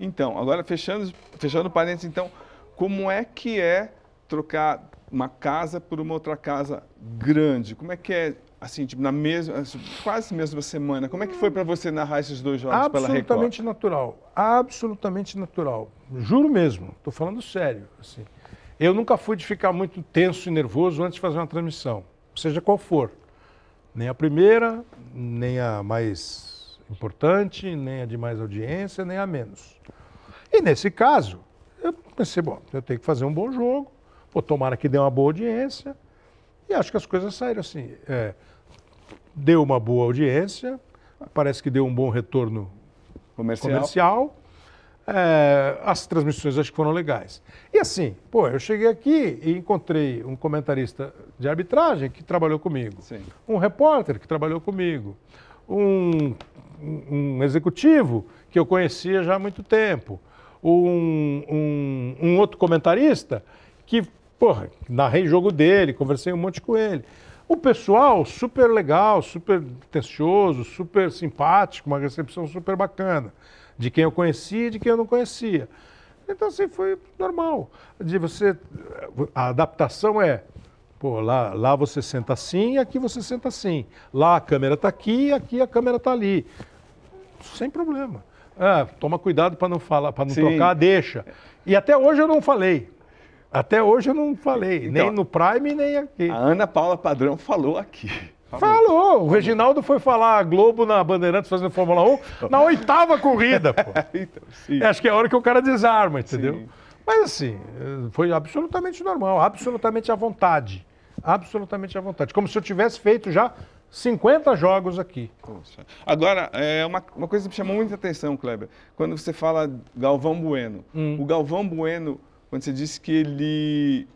Então, agora fechando, fechando parênteses, então, como é que é trocar uma casa por uma outra casa grande? Como é que é assim, tipo, na mesma, quase mesma semana. Como é que foi para você narrar esses dois jogos pela Record? natural. Absolutamente natural. Juro mesmo, estou falando sério, assim. Eu nunca fui de ficar muito tenso e nervoso antes de fazer uma transmissão, seja qual for. Nem a primeira, nem a mais importante, nem a de mais audiência, nem a menos. E nesse caso, eu pensei, bom, eu tenho que fazer um bom jogo, vou tomara que dê uma boa audiência, e acho que as coisas saíram assim. É, deu uma boa audiência, parece que deu um bom retorno comercial. comercial é, as transmissões acho que foram legais. E assim, pô, eu cheguei aqui e encontrei um comentarista de arbitragem que trabalhou comigo, Sim. um repórter que trabalhou comigo, um, um executivo que eu conhecia já há muito tempo, um, um, um outro comentarista que, porra, narrei jogo dele, conversei um monte com ele. O pessoal super legal, super atencioso, super simpático, uma recepção super bacana, de quem eu conhecia e de quem eu não conhecia. Então, assim, foi normal. De você, a adaptação é Pô, lá, lá você senta assim e aqui você senta assim. Lá a câmera está aqui e aqui a câmera está ali. Sem problema. É, toma cuidado para não falar, para não Sim. tocar, deixa. E até hoje eu não falei. Até hoje eu não falei, então, nem no Prime, nem aqui. A Ana Paula Padrão falou aqui. Falou. falou. O Reginaldo foi falar a Globo na Bandeirantes fazendo Fórmula 1 na oitava corrida, pô. então, sim. É, acho que é a hora que o cara desarma, entendeu? Sim. Mas assim, eh, foi absolutamente normal, absolutamente à vontade absolutamente à vontade. Como se eu tivesse feito já 50 jogos aqui. Poxa. Agora, é uma, uma coisa que me chamou muita atenção, Kleber, quando você fala Galvão Bueno. Hum. O Galvão Bueno, quando você disse que ele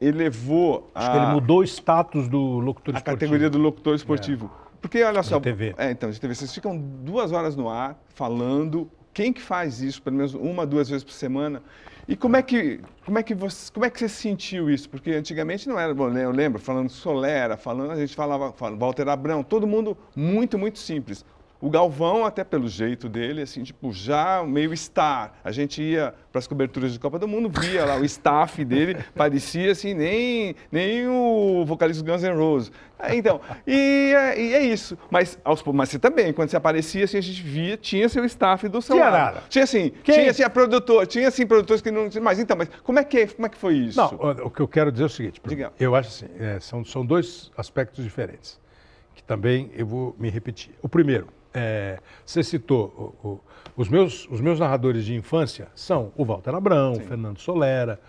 elevou a... Acho que ele mudou o status do locutor esportivo. A categoria do locutor esportivo. É. Porque, olha só... TV. É, então, de TV. Vocês ficam duas horas no ar, falando, quem que faz isso pelo menos uma, duas vezes por semana? E como é que, como é que, você, como é que você sentiu isso? Porque antigamente não era, bom, né, eu lembro, falando Solera, falando, a gente falava, falava Walter Abrão, todo mundo muito, muito simples. O Galvão, até pelo jeito dele, assim, tipo, já meio star. A gente ia para as coberturas de Copa do Mundo, via lá o staff dele, parecia assim, nem, nem o vocalista do Guns N' Roses. É, então, e é, e é isso. Mas, aos, mas você também, quando você aparecia, assim, a gente via, tinha seu staff do seu tinha lado. Nada. Tinha assim, Quem? tinha assim, a produtor, tinha assim, produtores que não. Mas então, mas como é que, é, como é que foi isso? Não, o, o que eu quero dizer é o seguinte, Diga. eu acho assim, é, são, são dois aspectos diferentes. Que também eu vou me repetir. O primeiro, é, você citou o, o, os, meus, os meus narradores de infância são o Walter Abrão, Sim. o Fernando Solera,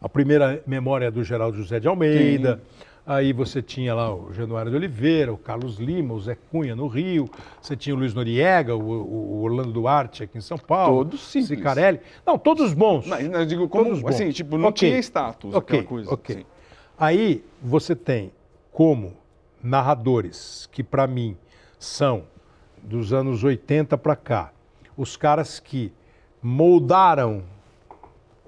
a primeira memória é do Geraldo José de Almeida. Sim. Aí você tinha lá o Januário de Oliveira, o Carlos Lima, o Zé Cunha no Rio, você tinha o Luiz Noriega, o, o Orlando Duarte aqui em São Paulo. Todos simples. Cicarelli. Não, todos bons. Mas eu digo como, todos bons. assim, tipo, não okay. tinha status okay. aquela coisa. Ok, assim. Aí você tem como narradores que para mim são dos anos 80 para cá, os caras que moldaram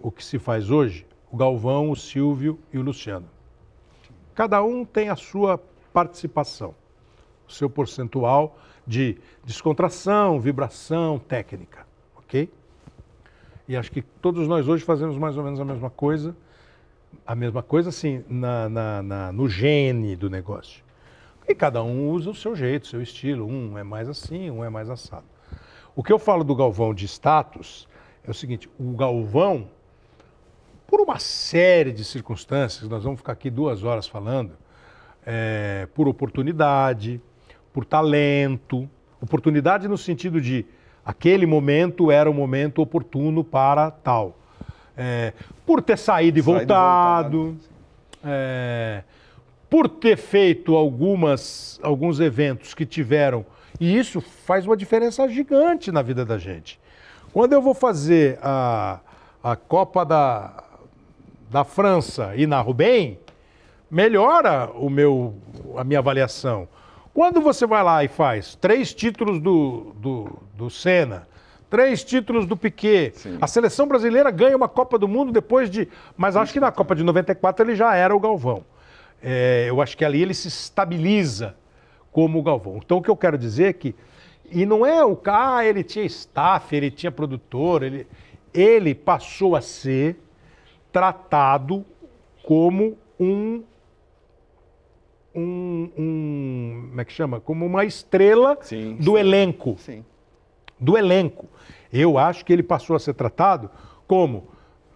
o que se faz hoje, o Galvão, o Silvio e o Luciano. Cada um tem a sua participação, o seu percentual de descontração, vibração, técnica, ok? E acho que todos nós hoje fazemos mais ou menos a mesma coisa, a mesma coisa assim, na, na, na no gene do negócio. E cada um usa o seu jeito, seu estilo. Um é mais assim, um é mais assado. O que eu falo do Galvão de status é o seguinte: o Galvão, por uma série de circunstâncias, nós vamos ficar aqui duas horas falando, é, por oportunidade, por talento. Oportunidade no sentido de aquele momento era o momento oportuno para tal. É, por ter saído e voltado. voltado. É, por ter feito algumas, alguns eventos que tiveram, e isso faz uma diferença gigante na vida da gente. Quando eu vou fazer a, a Copa da, da França e na Rubem, melhora o meu, a minha avaliação. Quando você vai lá e faz três títulos do, do, do Senna, três títulos do Piquet. Sim. A seleção brasileira ganha uma Copa do Mundo depois de. Mas acho que na Copa de 94 ele já era o Galvão. É, eu acho que ali ele se estabiliza como o Galvão. Então o que eu quero dizer é que. E não é o cara, ah, ele tinha staff, ele tinha produtor, ele, ele passou a ser tratado como um um, um, como é que chama? Como uma estrela sim, do sim. elenco. Sim. Do elenco. Eu acho que ele passou a ser tratado como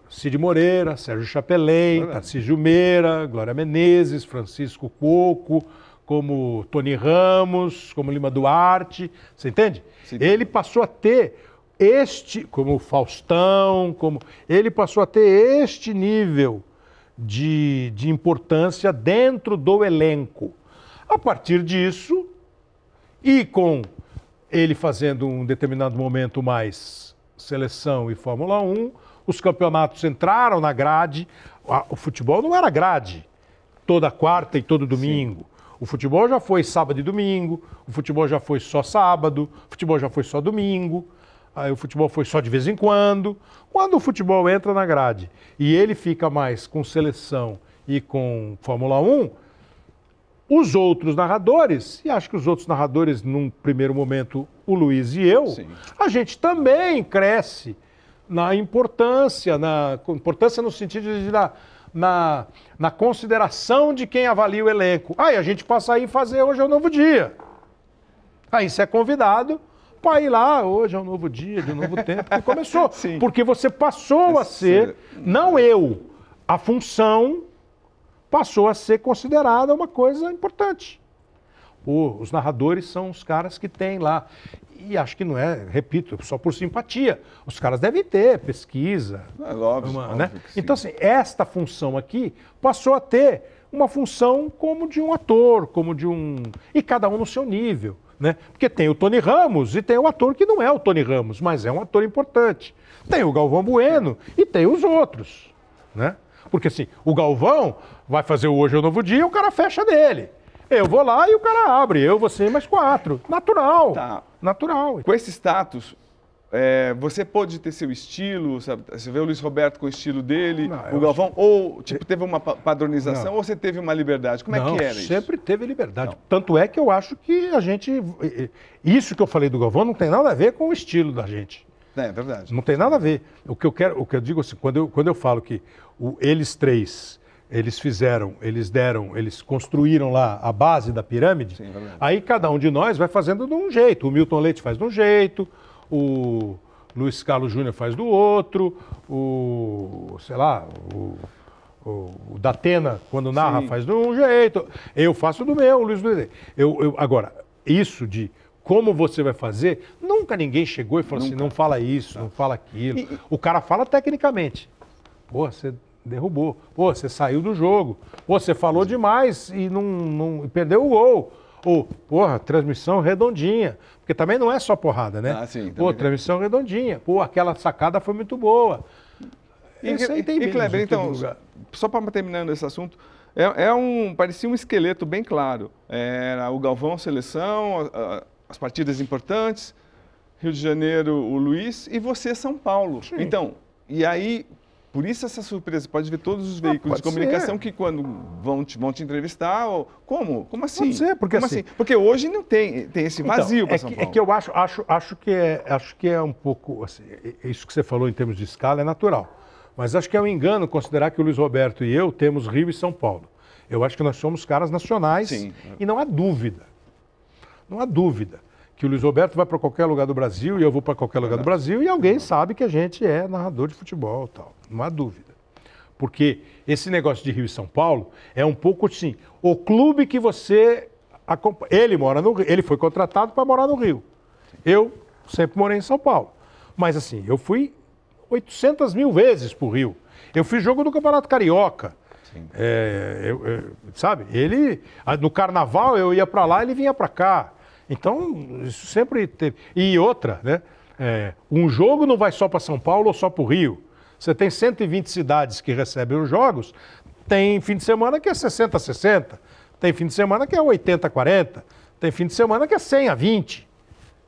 Cid Moreira, Sérgio Chapelém, Tarcísio Meira, Glória Menezes, Francisco Coco, como Tony Ramos, como Lima Duarte, você entende? Sim. Ele passou a ter este, como Faustão, como ele passou a ter este nível de, de importância dentro do elenco. A partir disso, e com ele fazendo um determinado momento mais seleção e Fórmula 1, os campeonatos entraram na grade. O futebol não era grade toda quarta e todo domingo. Sim. O futebol já foi sábado e domingo, o futebol já foi só sábado, o futebol já foi só domingo, o futebol foi só de vez em quando. Quando o futebol entra na grade e ele fica mais com seleção e com Fórmula 1, os outros narradores, e acho que os outros narradores, num primeiro momento, o Luiz e eu, Sim. a gente também cresce na importância, na importância no sentido de na, na, na consideração de quem avalia o elenco. Aí ah, a gente passa aí fazer hoje é um novo dia. Aí você é convidado para ir lá, hoje é um novo dia, de um novo tempo que começou. Sim. Porque você passou a ser, não eu, a função passou a ser considerada uma coisa importante. os narradores são os caras que têm lá. E acho que não é, repito, só por simpatia. Os caras devem ter pesquisa. É óbvio, uma, óbvio né? Então, assim, esta função aqui passou a ter uma função como de um ator, como de um. E cada um no seu nível. Né? Porque tem o Tony Ramos e tem o ator que não é o Tony Ramos, mas é um ator importante. Tem o Galvão Bueno e tem os outros. Né? Porque assim, o Galvão vai fazer o Hoje é o Novo Dia e o cara fecha dele. Eu vou lá e o cara abre. Eu, você, mais quatro. Natural. Tá. Natural. Com esse status, é, você pôde ter seu estilo, sabe? Você vê o Luiz Roberto com o estilo dele, não, o Galvão, ou tipo, teve uma padronização, não. ou você teve uma liberdade? Como é não, é que era sempre isso? Sempre teve liberdade. Tanto é que eu acho que a gente. Isso que eu falei do Galvão não tem nada a ver com o estilo da gente. É, é verdade. Não tem nada a ver. O que eu quero, o que eu digo assim, quando eu, quando eu falo que o, eles três eles fizeram, eles deram, eles construíram lá a base da pirâmide. Sim, aí cada um de nós vai fazendo de um jeito. O Milton Leite faz de um jeito, o Luiz Carlos Júnior faz do outro, o, sei lá, o, o, o Datena, quando narra, Sim. faz de um jeito. Eu faço do meu, o Luiz Luiz. Eu, eu, agora, isso de como você vai fazer, nunca ninguém chegou e falou assim, nunca. assim, não fala isso, não fala aquilo. E, o cara fala tecnicamente. Pô, você derrubou. Pô, você saiu do jogo. Pô, você falou demais e não, não perdeu o gol. Ou, porra, transmissão redondinha. Porque também não é só porrada, né? Ah, sim. Pô, é. transmissão redondinha. Pô, aquela sacada foi muito boa. E, e, e Kleber, então, só para terminando esse assunto, é, é, um, parecia um esqueleto bem claro. Era o Galvão, seleção, a, a, as partidas importantes, Rio de Janeiro, o Luiz, e você, São Paulo. Sim. Então, e aí, por isso essa surpresa, pode ver todos os ah, veículos ah, de comunicação ser. que quando vão te, vão te entrevistar, ou, como? Como assim? Pode ser, porque assim? assim? Porque hoje não tem, tem esse então, vazio então, é São que, é Paulo. É que eu acho, acho, acho, que é, acho que é um pouco, assim, é, é isso que você falou em termos de escala é natural, mas acho que é um engano considerar que o Luiz Roberto e eu temos Rio e São Paulo. Eu acho que nós somos caras nacionais Sim. e não há dúvida, não há dúvida que o Luiz Roberto vai para qualquer lugar do Brasil e eu vou para qualquer lugar do Brasil e alguém sabe que a gente é narrador de futebol tal não há dúvida. Porque esse negócio de Rio e São Paulo é um pouco assim, o clube que você acompanha. Ele mora no ele foi contratado para morar no Rio. Eu sempre morei em São Paulo. Mas assim, eu fui 800 mil vezes para o Rio. Eu fiz jogo do Campeonato Carioca. É, eu, eu, sabe? Ele, no carnaval eu ia para lá, ele vinha para cá. Então, isso sempre teve. E outra, né? É, um jogo não vai só para São Paulo ou só para o Rio. Você tem 120 cidades que recebem os jogos, tem fim de semana que é 60 a 60, tem fim de semana que é 80 a 40, tem fim de semana que é 100 a 20.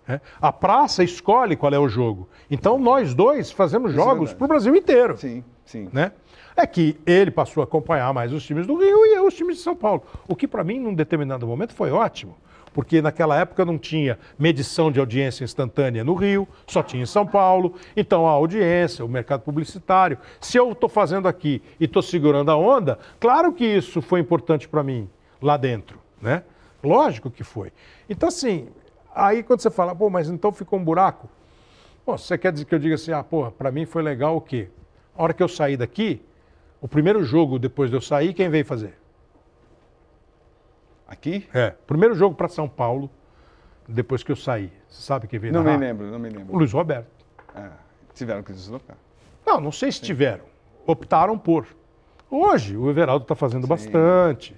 Né? A praça escolhe qual é o jogo. Então nós dois fazemos Isso é jogos é para o Brasil inteiro. Sim, sim. Né? É que ele passou a acompanhar mais os times do Rio e eu os times de São Paulo. O que para mim, num determinado momento, foi ótimo porque naquela época não tinha medição de audiência instantânea no Rio, só tinha em São Paulo. Então a audiência, o mercado publicitário. Se eu estou fazendo aqui e estou segurando a onda, claro que isso foi importante para mim lá dentro, né? Lógico que foi. Então assim, aí quando você fala, pô, mas então ficou um buraco. Pô, você quer dizer que eu diga assim, ah, porra, para mim foi legal o quê? A hora que eu saí daqui, o primeiro jogo depois de eu sair, quem veio fazer? Aqui? É. Primeiro jogo para São Paulo, depois que eu saí. Você sabe quem veio Não me lembro, não me lembro. O Luiz Roberto. Ah, tiveram que deslocar. Não, não sei se Sim. tiveram. Optaram por. Hoje, o Everaldo está fazendo Sim. bastante.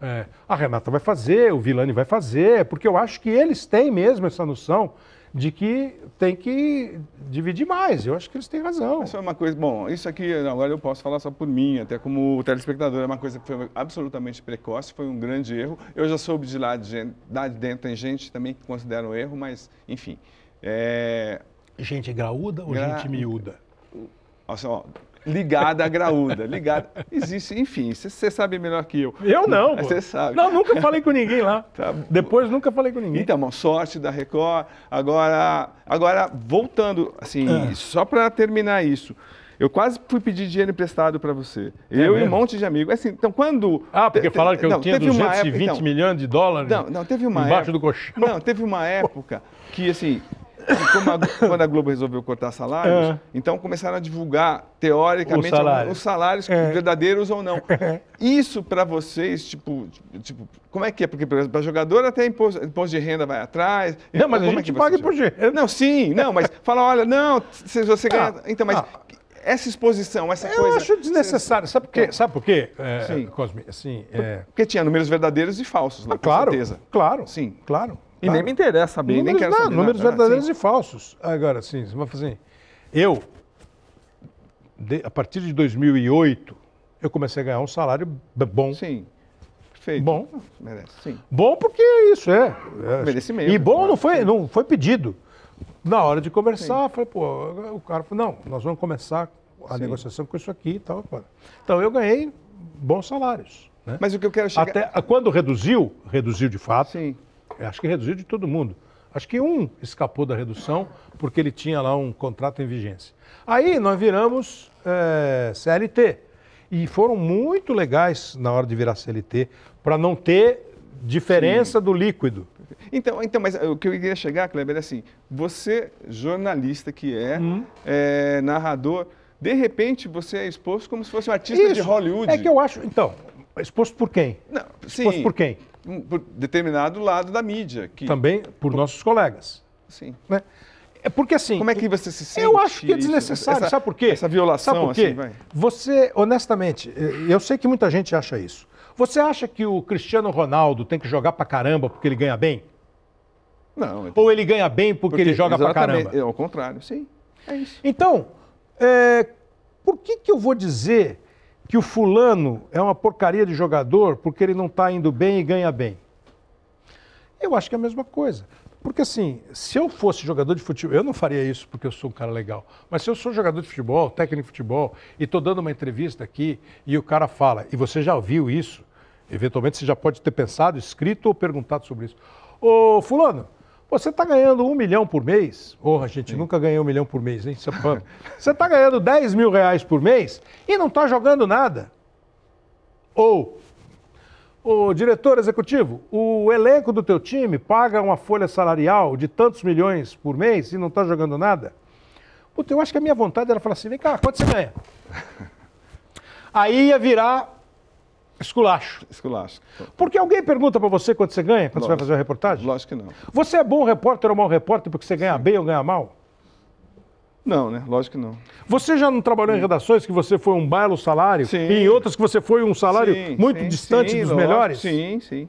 É, a Renata vai fazer, o Vilani vai fazer, porque eu acho que eles têm mesmo essa noção de que tem que dividir mais. Eu acho que eles têm razão. Isso é uma coisa. Bom, isso aqui agora eu posso falar só por mim, até como telespectador, é uma coisa que foi absolutamente precoce, foi um grande erro. Eu já soube de lá de, gente, lá de dentro, tem gente também que considera um erro, mas enfim. É... Gente graúda ou Gra... gente miúda? Nossa, ó, ligada à graúda, ligada. Existe, enfim, você sabe melhor que eu. Eu não. Você sabe. Não, nunca falei com ninguém lá. Tá Depois nunca falei com ninguém. Então, sorte da Record. Agora, agora voltando, assim, ah. só para terminar isso. Eu quase fui pedir dinheiro emprestado para você. É eu mesmo? e um monte de amigos. Assim, então quando Ah, porque falaram que eu não, tinha 220 época, então, milhões de dólares. Não, não teve uma embaixo época, do colchão. Não, teve uma época que assim, a, quando a Globo resolveu cortar salários, é. então começaram a divulgar, teoricamente, os salários, os salários é. verdadeiros ou não. Isso para vocês, tipo, tipo, como é que é? Porque, para jogador até imposto, imposto, de renda vai atrás. Não, mas como a é gente é paga imposto de renda. Não, sim, não, mas fala, olha, não, se você ganha. Ah, então, mas. Ah, essa exposição, essa eu coisa. Eu acho desnecessário. Sabe por quê? É. Sabe por quê, é, Cosme? Assim, é... Porque tinha números verdadeiros e falsos lá, né, ah, claro, certeza. Claro, sim. Claro. E tá? nem me interessa bem números, nem quero saber. números nada. verdadeiros e falsos. Agora, sim, você vai fazer assim. Eu, de, a partir de 2008, eu comecei a ganhar um salário bom. Sim. Perfeito. Bom. Merece, sim. Bom porque é isso é. é. Merecimento. E bom claro, não foi, não foi pedido. Na hora de conversar, falei, pô, o cara falou, não, nós vamos começar a sim. negociação com isso aqui e tal. Então eu ganhei bons salários. Né? Mas o que eu quero chegar... Até quando reduziu, reduziu de fato. Sim. É, acho que reduziu de todo mundo. Acho que um escapou da redução porque ele tinha lá um contrato em vigência. Aí nós viramos é, CLT. E foram muito legais na hora de virar CLT para não ter diferença Sim. do líquido. Então, então, mas eh, o que eu queria chegar, Kleber, é assim: você, jornalista que é, hum. é narrador, de repente você é exposto como se fosse um artista Isso. de Hollywood. É que eu acho. Então, exposto por quem? Não, sim. Exposto por quem? por determinado lado da mídia. Que... Também por nossos colegas. Sim. Né? É porque assim. Como é que você se sente? Eu acho que é desnecessário. Essa, sabe por quê? Essa violação. Sabe por assim, quê? Assim, você, honestamente, eu sei que muita gente acha isso. Você acha que o Cristiano Ronaldo tem que jogar pra caramba porque ele ganha bem? Não. Ou ele ganha bem porque, porque ele joga pra caramba? É ao contrário, sim. É isso. Então, é, por que, que eu vou dizer que o fulano é uma porcaria de jogador porque ele não está indo bem e ganha bem. Eu acho que é a mesma coisa. Porque assim, se eu fosse jogador de futebol, eu não faria isso porque eu sou um cara legal, mas se eu sou jogador de futebol, técnico de futebol, e estou dando uma entrevista aqui e o cara fala, e você já ouviu isso, eventualmente você já pode ter pensado, escrito ou perguntado sobre isso. Ô fulano, você está ganhando um milhão por mês? Porra, a gente Sim. nunca ganhou um milhão por mês, hein? É você está ganhando 10 mil reais por mês e não está jogando nada. Ou, o diretor executivo, o elenco do teu time paga uma folha salarial de tantos milhões por mês e não está jogando nada? Puta, eu acho que a minha vontade era falar assim, vem cá, quanto você ganha? Aí ia virar Esculacho. Esculacho. Porque alguém pergunta para você quanto você ganha quando Lógico. você vai fazer uma reportagem? Lógico que não. Você é bom repórter ou mau repórter porque você ganha Sim. bem ou ganha mal? Não, né? Lógico que não. Você já não trabalhou em hum. redações que você foi um belo salário sim. e em outras que você foi um salário sim, muito sim, distante dos lógico. melhores? Sim, sim.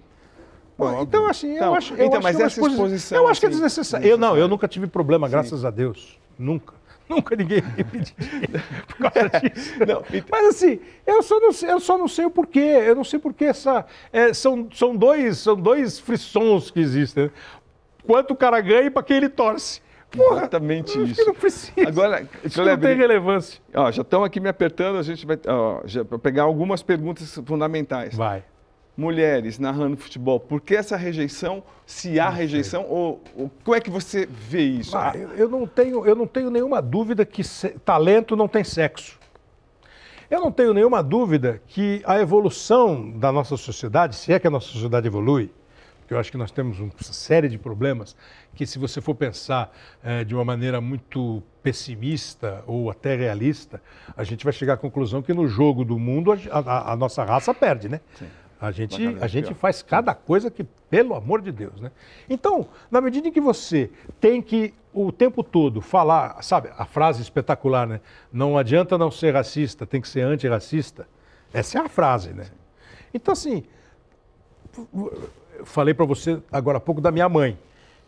Bom, então, assim, então, eu acho, eu então, acho mas que é essa exposição, exposição. Eu acho que é assim, desnecessário. Eu não, eu nunca tive problema, graças a Deus. Nunca. Nunca ninguém me pediu por causa disso. não, então... Mas assim, eu só, não, eu só não sei o porquê. Eu não sei porquê essa. É, são, são, dois, são dois frissons que existem. Né? Quanto o cara ganha e para quem ele torce. Porra, Exatamente isso. não precisa. Agora, isso não tem relevância. Ó, já estão aqui me apertando, a gente vai ó, já, pegar algumas perguntas fundamentais. Vai mulheres narrando futebol? Por que essa rejeição? Se há rejeição, ou, ou, como é que você vê isso? Ah, eu, eu, não tenho, eu não tenho nenhuma dúvida que se, talento não tem sexo. Eu não tenho nenhuma dúvida que a evolução da nossa sociedade, se é que a nossa sociedade evolui, porque eu acho que nós temos uma série de problemas que, se você for pensar é, de uma maneira muito pessimista ou até realista, a gente vai chegar à conclusão que no jogo do mundo a, a, a nossa raça perde, né? Sim. A gente, a gente faz cada coisa que, pelo amor de Deus, né? Então, na medida em que você tem que o tempo todo falar, sabe, a frase espetacular, né? Não adianta não ser racista, tem que ser antirracista. Essa é a frase, né? Então, assim, eu falei para você agora há pouco da minha mãe,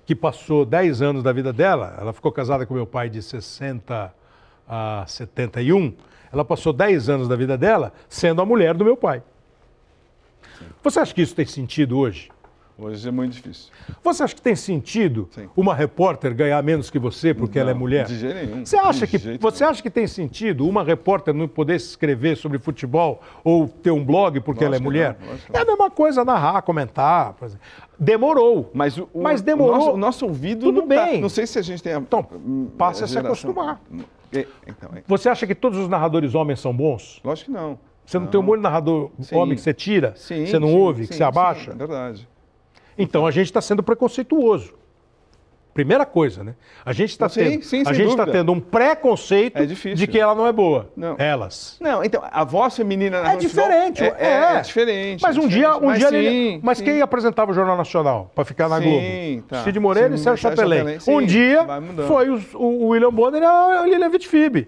que passou 10 anos da vida dela, ela ficou casada com meu pai de 60 a 71, ela passou 10 anos da vida dela sendo a mulher do meu pai. Você acha que isso tem sentido hoje? Hoje é muito difícil. Você acha que tem sentido Sim. uma repórter ganhar menos que você porque não, ela é mulher? De jeito nenhum. Você acha, que, você acha que tem sentido uma repórter não poder se escrever sobre futebol ou ter um blog porque Lógico ela é mulher? Não, é a mesma coisa narrar, comentar. Por exemplo. Demorou. Mas, o, mas demorou. O nosso, nosso ouvido Tudo não bem. Tá, não sei se a gente tem a. Então, hum, passa a, a se acostumar. É, então, é. Você acha que todos os narradores homens são bons? Lógico que não. Você não, não tem um olho narrador sim. homem que você tira, sim, você não sim, ouve, que você abaixa? Sim, verdade. Então a gente está sendo preconceituoso. Primeira coisa, né? A gente está tendo, a gente está tendo um preconceito é de que ela não é boa. Não. Elas. Não, então a voz feminina na é diferente. É, é, é, diferente. Mas é um dia, um mas dia, ele, mas quem apresentava o Jornal Nacional para ficar na Globo? Tá. Cid Moreira e Sérgio Chapelet. Um dia foi o, o William Bonner e a Lilian Vitfib.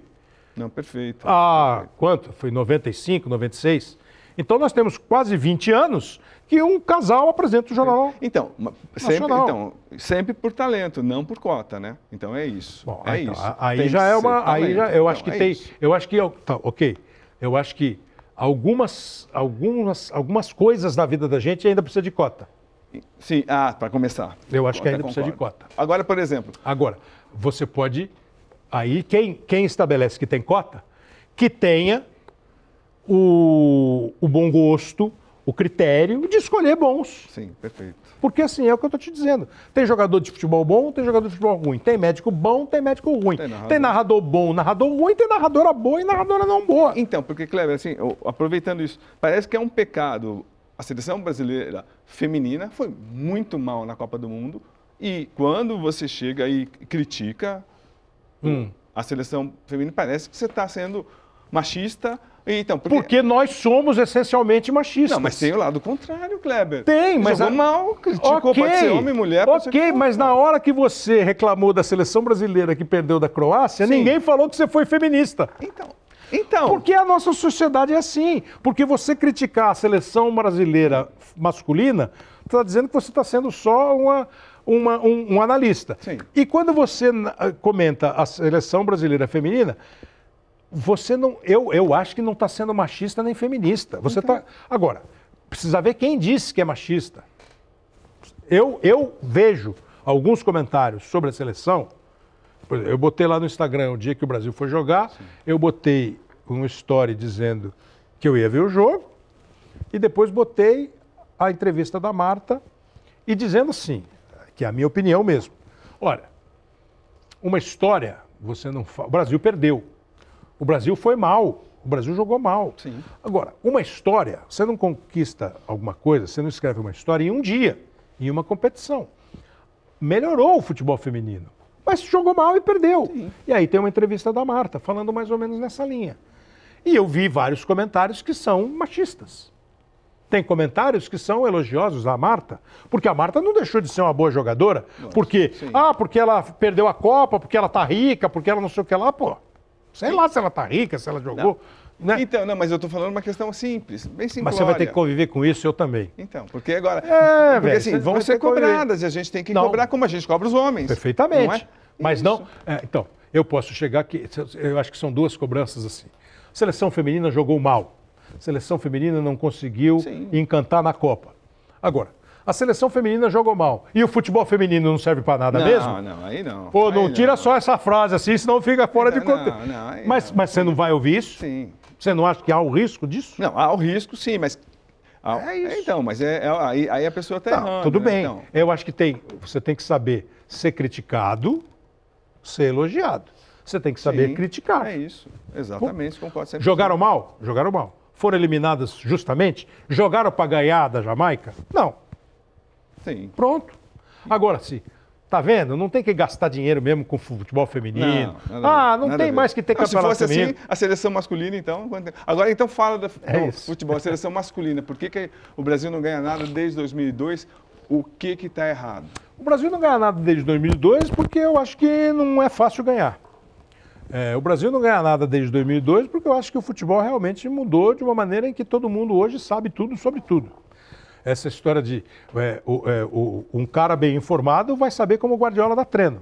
Não, perfeito. Ah, perfeito. quanto? Foi 95, 96? Então nós temos quase 20 anos que um casal apresenta o jornal. Então, sempre, então, sempre por talento, não por cota, né? Então é isso. Bom, é então, isso. Aí tem já é uma, aí já, eu então, acho que então, é tem, isso. eu acho que é tá, OK. Eu acho que algumas algumas algumas coisas na vida da gente ainda precisa de cota. Sim, ah, para começar. Eu acho cota, que ainda concordo. precisa de cota. Agora, por exemplo. Agora, você pode Aí quem, quem estabelece que tem cota, que tenha o, o bom gosto, o critério de escolher bons. Sim, perfeito. Porque assim, é o que eu estou te dizendo. Tem jogador de futebol bom, tem jogador de futebol ruim. Tem médico bom, tem médico ruim. Tem narrador, tem narrador bom, narrador ruim, tem narradora boa e narradora não boa. Então, porque, Kleber, assim, eu, aproveitando isso, parece que é um pecado. A seleção brasileira feminina foi muito mal na Copa do Mundo. E quando você chega e critica, hum. a seleção feminina, parece que você está sendo machista. Então, porque... porque... nós somos essencialmente machistas. Não, mas tem o lado contrário, Kleber. Tem, mas. Jogou a... mal, criticou, okay. pode ser homem, mulher, Ok, mas na hora que você reclamou da seleção brasileira que perdeu da Croácia, Sim. ninguém falou que você foi feminista. Então. Então. Porque a nossa sociedade é assim. Porque você criticar a seleção brasileira masculina, está dizendo que você está sendo só uma uma, um, um, analista. Sim. E quando você ah, comenta a seleção brasileira feminina, você não. Eu, eu acho que não está sendo machista nem feminista. Você está. Então... Agora, precisa ver quem disse que é machista. Eu, eu vejo alguns comentários sobre a seleção. Eu botei lá no Instagram o dia que o Brasil foi jogar, Sim. eu botei um story dizendo que eu ia ver o jogo, e depois botei a entrevista da Marta e dizendo assim: que é a minha opinião mesmo. Olha, uma história, você não O Brasil perdeu. O Brasil foi mal. O Brasil jogou mal. Sim. Agora, uma história, você não conquista alguma coisa, você não escreve uma história em um dia, em uma competição. Melhorou o futebol feminino, mas jogou mal e perdeu. Sim. E aí tem uma entrevista da Marta falando mais ou menos nessa linha. E eu vi vários comentários que são machistas. Tem comentários que são elogiosos à Marta, porque a Marta não deixou de ser uma boa jogadora. Nossa, porque, sim. ah, porque ela perdeu a Copa, porque ela tá rica, porque ela não sei o que lá, pô. Sei lá se ela tá rica, se ela jogou. Não. Né? Então, não, mas eu tô falando uma questão simples, bem simples. Mas você vai ter que conviver com isso, eu também. Então, porque agora. É, porque véio, assim, vão ser cobradas e a gente tem que não. cobrar como a gente cobra os homens. Perfeitamente. Não é? Mas isso. não. É, então, eu posso chegar aqui. Eu acho que são duas cobranças assim. seleção feminina jogou mal seleção feminina não conseguiu Sim. encantar na Copa. Agora, a seleção feminina jogou mal. E o futebol feminino não serve para nada não, mesmo? Não, não, aí não. Pô, não aí tira não. só essa frase assim, senão fica fora de conta. não, não. contexto. Mas, mas você não vai ouvir isso? Sim. Você não acha que há o risco disso? Não, há o risco sim, mas é isso. Então, mas é, é aí, aí, a pessoa está errando. Tudo né? bem. Né? Então... Eu acho que tem, você tem que saber ser criticado, ser elogiado. Você tem que saber Sim, criticar. É isso, exatamente. concordo Jogaram mal? Jogaram mal foram eliminadas justamente? Jogaram para ganhar da Jamaica? Não. Sim. Pronto. Agora, sim Tá vendo? Não tem que gastar dinheiro mesmo com futebol feminino. Não, ah, não tem mais que ter não, Se fosse assim, feminino. assim, a seleção masculina, então... Agora, então, fala do é futebol, a seleção masculina. Por que, que o Brasil não ganha nada desde 2002? O que que tá errado? O Brasil não ganha nada desde 2002 porque eu acho que não é fácil ganhar. É, o Brasil não ganha nada desde 2002 porque eu acho que o futebol realmente mudou de uma maneira em que todo mundo hoje sabe tudo sobre tudo. Essa história de é, o, é, o, um cara bem informado vai saber como o Guardiola dá treino.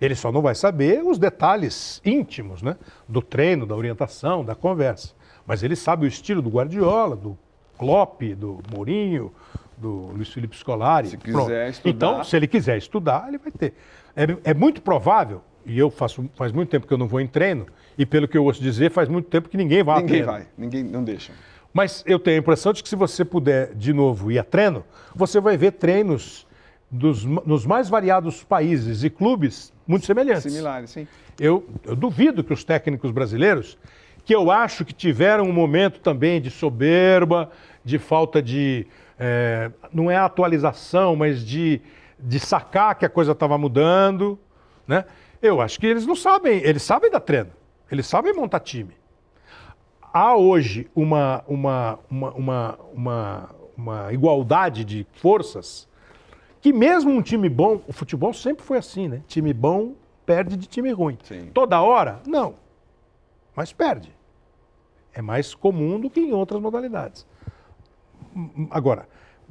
Ele só não vai saber os detalhes íntimos né, do treino, da orientação, da conversa. Mas ele sabe o estilo do Guardiola, do Klopp, do Mourinho, do Luiz Felipe Scolari. Se quiser Pronto. estudar. Então, se ele quiser estudar, ele vai ter. É, é, muito provável e eu faço faz muito tempo que eu não vou em treino, e pelo que eu ouço dizer, faz muito tempo que ninguém vai Ninguém vai, ninguém não deixa. Mas eu tenho a impressão de que se você puder de novo ir a treino, você vai ver treinos dos, nos mais variados países e clubes muito semelhantes. Similares, sim. Eu, eu duvido que os técnicos brasileiros, que eu acho que tiveram um momento também de soberba, de falta de. É, não é atualização, mas de, de sacar que a coisa estava mudando, né? Eu acho que eles não sabem, eles sabem dar treino, eles sabem montar time. Há hoje uma, uma, uma, uma, uma, uma igualdade de forças que mesmo um time bom, o futebol sempre foi assim, né? Time bom perde de time ruim. Sim. Toda hora? Não. Mas perde. É mais comum do que em outras modalidades. Hum, hum, agora,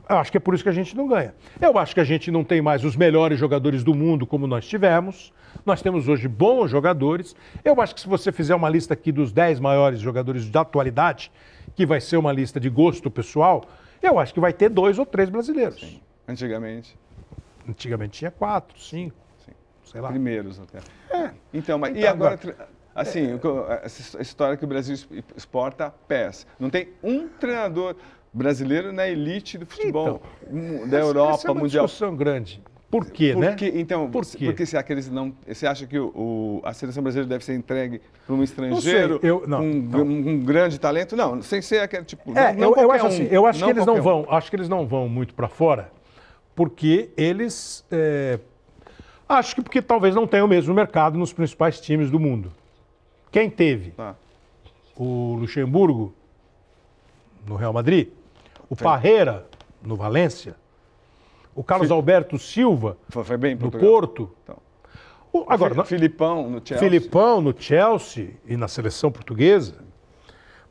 eu acho que é por isso que a gente não ganha. Eu acho que a gente não tem mais os melhores jogadores do mundo como nós tivemos. Nós temos hoje bons jogadores. Eu acho que se você fizer uma lista aqui dos 10 maiores jogadores da atualidade, que vai ser uma lista de gosto pessoal, eu acho que vai ter dois ou três brasileiros. Sim. Antigamente. Antigamente tinha quatro, cinco. Sim. Sei lá. Primeiros até. É. Então, mas então, e agora, agora... Assim, essa história que o Brasil exporta pés. Não tem um treinador brasileiro na né, elite do futebol então, da Europa, essa é uma mundial. discussão grande. Por quê, por né? então, por quê? Porque você, aqueles não, você acha que o, o, a seleção brasileira deve ser entregue para um estrangeiro eu, não, não. Um, um, grande talento? Não, sem ser aquele tipo. É, não, eu, eu, acho assim, um, assim, eu acho que eles não um. vão, acho que eles não vão muito para fora, porque eles é, acho que porque talvez não tenha o mesmo mercado nos principais times do mundo. Quem teve? Tá. O Luxemburgo no Real Madrid o foi. Parreira, no Valência, o Carlos Fili... Alberto Silva, foi, foi bem no Porto. Então. O, agora, Filipão no Chelsea. Filipão no Chelsea e na seleção portuguesa.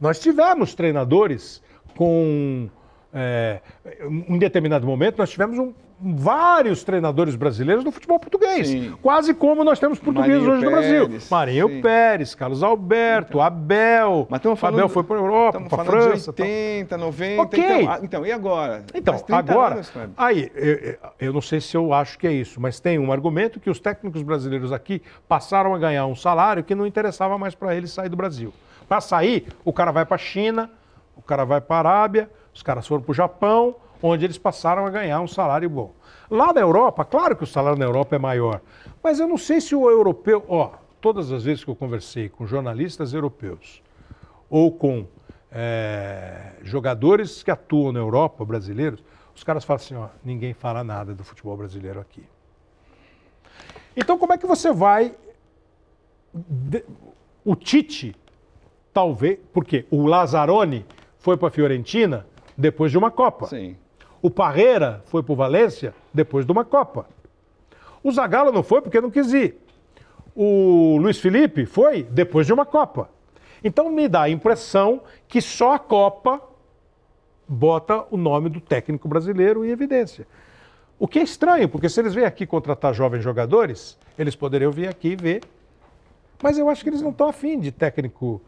Nós tivemos treinadores com. É, em determinado momento, nós tivemos um vários treinadores brasileiros do futebol português. Sim. Quase como nós temos portugueses Marinho hoje Pérez, no Brasil. Marinho sim. Pérez, Carlos Alberto, então. Abel. Mas falando, Abel foi para a Europa, para a França. De 80, tal. 90. Ok. Então, ah, então, e agora? Então, agora. Anos, aí, eu, eu não sei se eu acho que é isso, mas tem um argumento que os técnicos brasileiros aqui passaram a ganhar um salário que não interessava mais para eles sair do Brasil. Para sair, o cara vai para a China, o cara vai para a Arábia, os caras foram para o Japão onde eles passaram a ganhar um salário bom. Lá na Europa, claro que o salário na Europa é maior, mas eu não sei se o europeu, ó, todas as vezes que eu conversei com jornalistas europeus ou com é, jogadores que atuam na Europa, brasileiros, os caras falam assim, ó, ninguém fala nada do futebol brasileiro aqui. Então como é que você vai... O Tite, talvez, porque o Lazzaroni foi para a Fiorentina depois de uma Copa. Sim. O Parreira foi para o Valência depois de uma Copa. O Zagallo não foi porque não quis ir. O Luiz Felipe foi depois de uma Copa. Então me dá a impressão que só a Copa bota o nome do técnico brasileiro em evidência. O que é estranho, porque se eles vêm aqui contratar jovens jogadores, eles poderiam vir aqui ver. Mas eu acho que eles não estão afim de técnico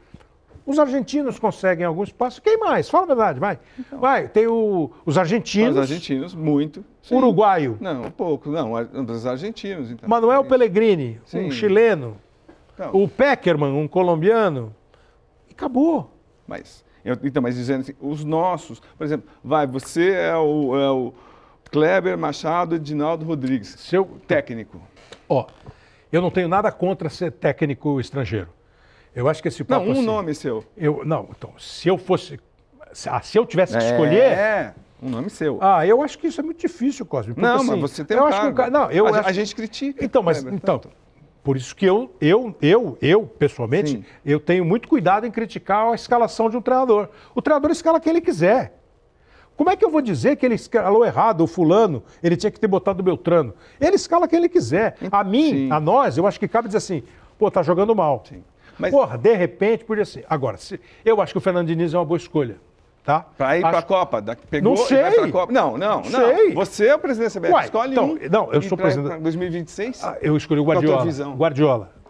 os argentinos conseguem algum espaço. Quem mais? Fala a verdade, vai. Então, vai, tem o, os argentinos. Os argentinos, muito. Sim. Uruguaio. Não, um pouco. Não, os argentinos. Então, Manuel Pellegrini, sim. um chileno. Não. O Peckerman, um colombiano. E acabou. Mas, eu, então, mas dizendo assim, os nossos. Por exemplo, vai, você é o, é o Kleber Machado Edinaldo Rodrigues. Seu técnico. Ó, eu não tenho nada contra ser técnico estrangeiro. Eu acho que esse papo. Não, um assim, nome seu. Eu, não, então, se eu fosse. Ah, se eu tivesse que escolher. É. Um nome seu. Ah, eu acho que isso é muito difícil, Cosme. Porque, não, assim, mas você tem eu um acho cargo. que não, eu a, acho... a gente critica. Então, mas né, então, por isso que eu, eu, eu, eu pessoalmente, Sim. eu tenho muito cuidado em criticar a escalação de um treinador. O treinador escala quem ele quiser. Como é que eu vou dizer que ele escalou errado, o fulano, ele tinha que ter botado o Beltrano? Ele escala quem ele quiser. A mim, Sim. a nós, eu acho que cabe dizer assim, pô, tá jogando mal. Sim. Mas... Porra, de repente podia ser. Agora, se... eu acho que o Fernando Diniz é uma boa escolha. Tá? Pra ir acho... a Copa? Da... Pegou não sei. E Copa. Não, não, não. não. Você é o presidente da CBF. Uai, Escolhe então, um. Não, eu sou presidente. 2026? Ah, eu escolhi o Guardiola. Guardiola.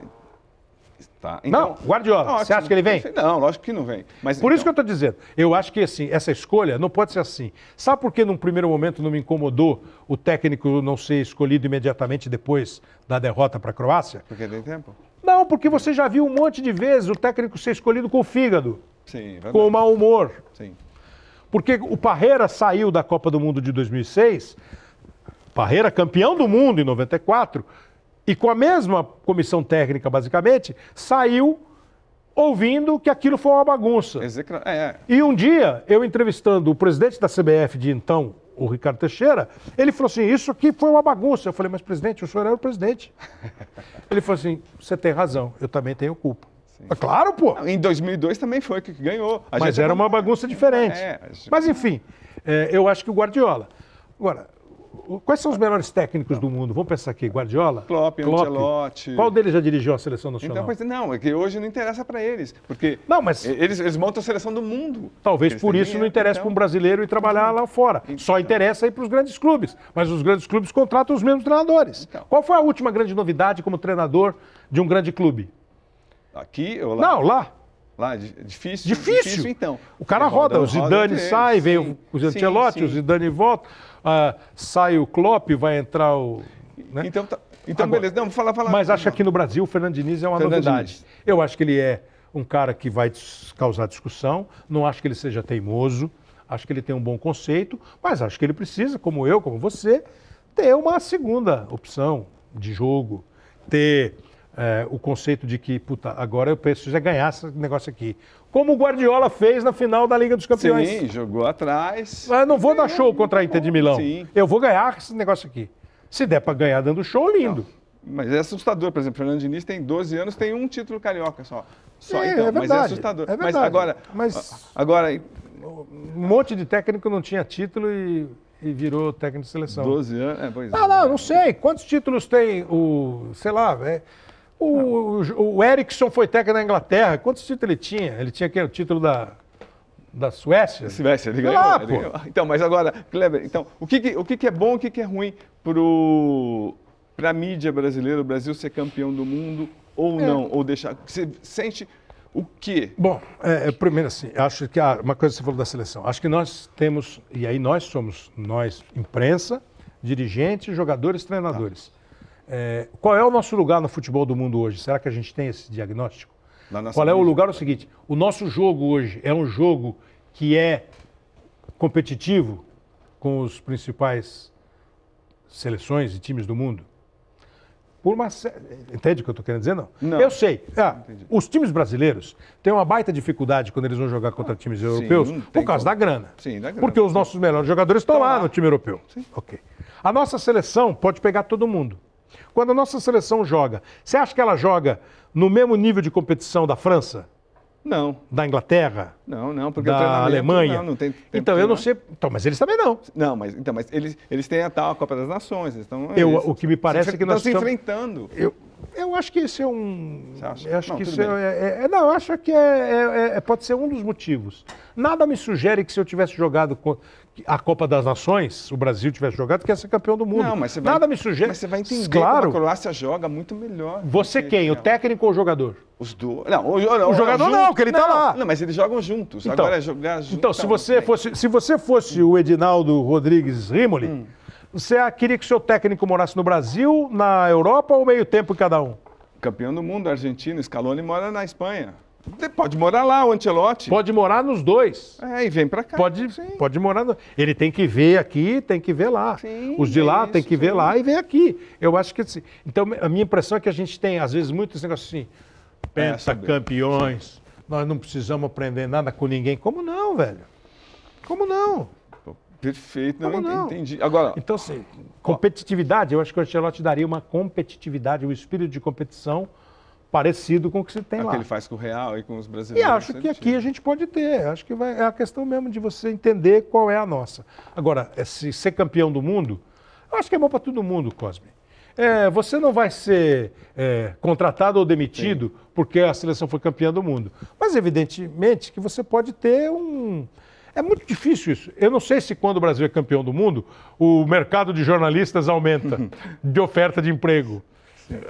Tá. Então, não, Guardiola. Ótimo. Você acha que ele vem? Não, lógico que não vem. Mas, por então... isso que eu estou dizendo. Eu acho que assim, essa escolha não pode ser assim. Sabe por que num primeiro momento não me incomodou o técnico não ser escolhido imediatamente depois da derrota para a Croácia? Porque tem tempo. Não, porque você já viu um monte de vezes o técnico ser escolhido com o fígado, Sim, verdade. É com o mau humor. Sim. Porque o Parreira saiu da Copa do Mundo de 2006, Parreira campeão do mundo em 94, e com a mesma comissão técnica, basicamente, saiu ouvindo que aquilo foi uma bagunça. É, é. E um dia, eu entrevistando o presidente da CBF de então, o Ricardo Teixeira, ele falou assim: Isso aqui foi uma bagunça. Eu falei, mas presidente, o senhor era o presidente. ele falou assim: Você tem razão, eu também tenho culpa. Sim. É claro, pô. Em 2002 também foi que ganhou. A mas era uma bagunça diferente. É, gente... Mas enfim, é, eu acho que o Guardiola. Agora, Quais são os melhores técnicos não. do mundo? Vamos pensar aqui, Guardiola? Klopp, Klopp. Ancelotti. Qual deles já dirigiu a seleção então, nacional? Então, não, é que hoje não interessa para eles, porque não, mas... eles, eles, montam a seleção do mundo. Talvez por isso não interessa então... para um brasileiro ir trabalhar lá fora. Então. Só interessa ir para os grandes clubes, mas os grandes clubes contratam os mesmos treinadores. Então. Qual foi a última grande novidade como treinador de um grande clube? Aqui ou lá? Não, lá. Lá, difícil. Difícil, difícil então. O cara roda, roda o Zidane roda, sai, vem o Ancelotti, o Zidane volta ah, sai o Klopp, vai entrar o. Né? Então, tá, então Agora, beleza. Não, fala, fala. Mas acho que aqui no Brasil o Fernando Diniz é uma novidade. Eu acho que ele é um cara que vai causar discussão, não acho que ele seja teimoso, acho que ele tem um bom conceito, mas acho que ele precisa, como eu, como você, ter uma segunda opção de jogo, ter é, o conceito de que, puta, agora eu preciso é ganhar esse negócio aqui como o Guardiola fez na final da Liga dos Campeões. Sim, jogou atrás. Mas não vou dar show contra a Inter de Milão. Sim. Eu vou ganhar esse negócio aqui. Se der para ganhar dando show, lindo. Não, mas é assustador, por exemplo, Fernando Diniz tem 12 anos, tem um título carioca só. Só é, então, é verdade, mas é assustador. É verdade, mas agora, mas agora um monte de técnico não tinha título e, e virou técnico de seleção. 12 anos, é, pois. Ah, é. não, não sei. Quantos títulos tem o, sei lá, velho. É, o, o, o Erickson foi técnico da Inglaterra. Quantos títulos ele tinha? Ele tinha o título da, da Suécia? Da Suécia, ele ganhou. Lá, ele ganhou. Então, mas agora, Kleber, então, o que, que o que, que é bom e o que, que é ruim para a mídia brasileira, o Brasil ser campeão do mundo ou é. não? Ou deixar. Você sente o quê? Bom, é, é, primeiro assim, acho que ah, uma coisa que você falou da seleção. Acho que nós temos, e aí nós somos, nós, imprensa, dirigentes, jogadores, treinadores. Tá. É, qual é o nosso lugar no futebol do mundo hoje? Será que a gente tem esse diagnóstico? Qual é o lugar? É o seguinte: o nosso jogo hoje é um jogo que é competitivo com os principais seleções e times do mundo? Por uma Entende o que eu estou querendo dizer? Não. não. Eu sei. Ah, os times brasileiros têm uma baita dificuldade quando eles vão jogar contra ah, times europeus sim, por causa como. da grana. Sim, da grana. Porque os nossos melhores jogadores estão lá, lá, no time europeu. Sim. Ok. A nossa seleção pode pegar todo mundo. Quando a nossa seleção joga, você acha que ela joga no mesmo nível de competição da França? Não. Da Inglaterra? Não, não, porque da Alemanha. Não, não tem então eu não, sei. Então, mas eles também não. Não, mas então, mas eles, eles têm a tal a Copa das Nações. Então, eu, eles, o que me parece é que nós estamos enfrentando. Eu, eu acho que esse é um. Você acha? Eu acho não, que isso é, é, é, Não, eu acho que é, é, é, pode ser um dos motivos. Nada me sugere que se eu tivesse jogado a Copa das Nações, o Brasil tivesse jogado, que ia ser campeão do mundo. Não, mas você vai, Nada me sugere. Mas você vai entender claro. a Croácia joga muito melhor. Você quem? Ele, o técnico ou o jogador? Os dois. Não, o, o jogador junto, não, porque ele tá não, tá lá. Não, mas eles jogam juntos. Então, Agora é jogar juntos. Então, se tá, você fosse, se você fosse o Edinaldo Rodrigues Rimoli, hum. você queria que seu técnico morasse no Brasil, na Europa ou meio tempo cada um? Campeão do mundo, argentino, Scaloni mora na Espanha. Pode morar lá, o Antelote. Pode morar nos dois. É, e vem para cá. Pode, pode morar. No... Ele tem que ver aqui, tem que ver lá. Sim, Os de lá é isso, tem que sim. ver lá e ver aqui. Eu acho que. Assim, então, a minha impressão é que a gente tem, às vezes, muitos negócios assim. É, Pensa, é, campeões. Nós não precisamos aprender nada com ninguém. Como não, velho? Como não? Perfeito, não, né? não, entendi. Agora, então, assim, competitividade, eu acho que o Ancelotti daria uma competitividade, um espírito de competição parecido com o que se tem é lá. que ele faz com o real e com os brasileiros. E acho que aqui a gente pode ter. Acho que vai, é a questão mesmo de você entender qual é a nossa. Agora, esse é, ser campeão do mundo, eu acho que é bom para todo mundo, Cosme. É, você não vai ser é, contratado ou demitido Sim. porque a seleção foi campeã do mundo. Mas, evidentemente, que você pode ter um. É muito difícil isso. Eu não sei se quando o Brasil é campeão do mundo, o mercado de jornalistas aumenta de oferta de emprego.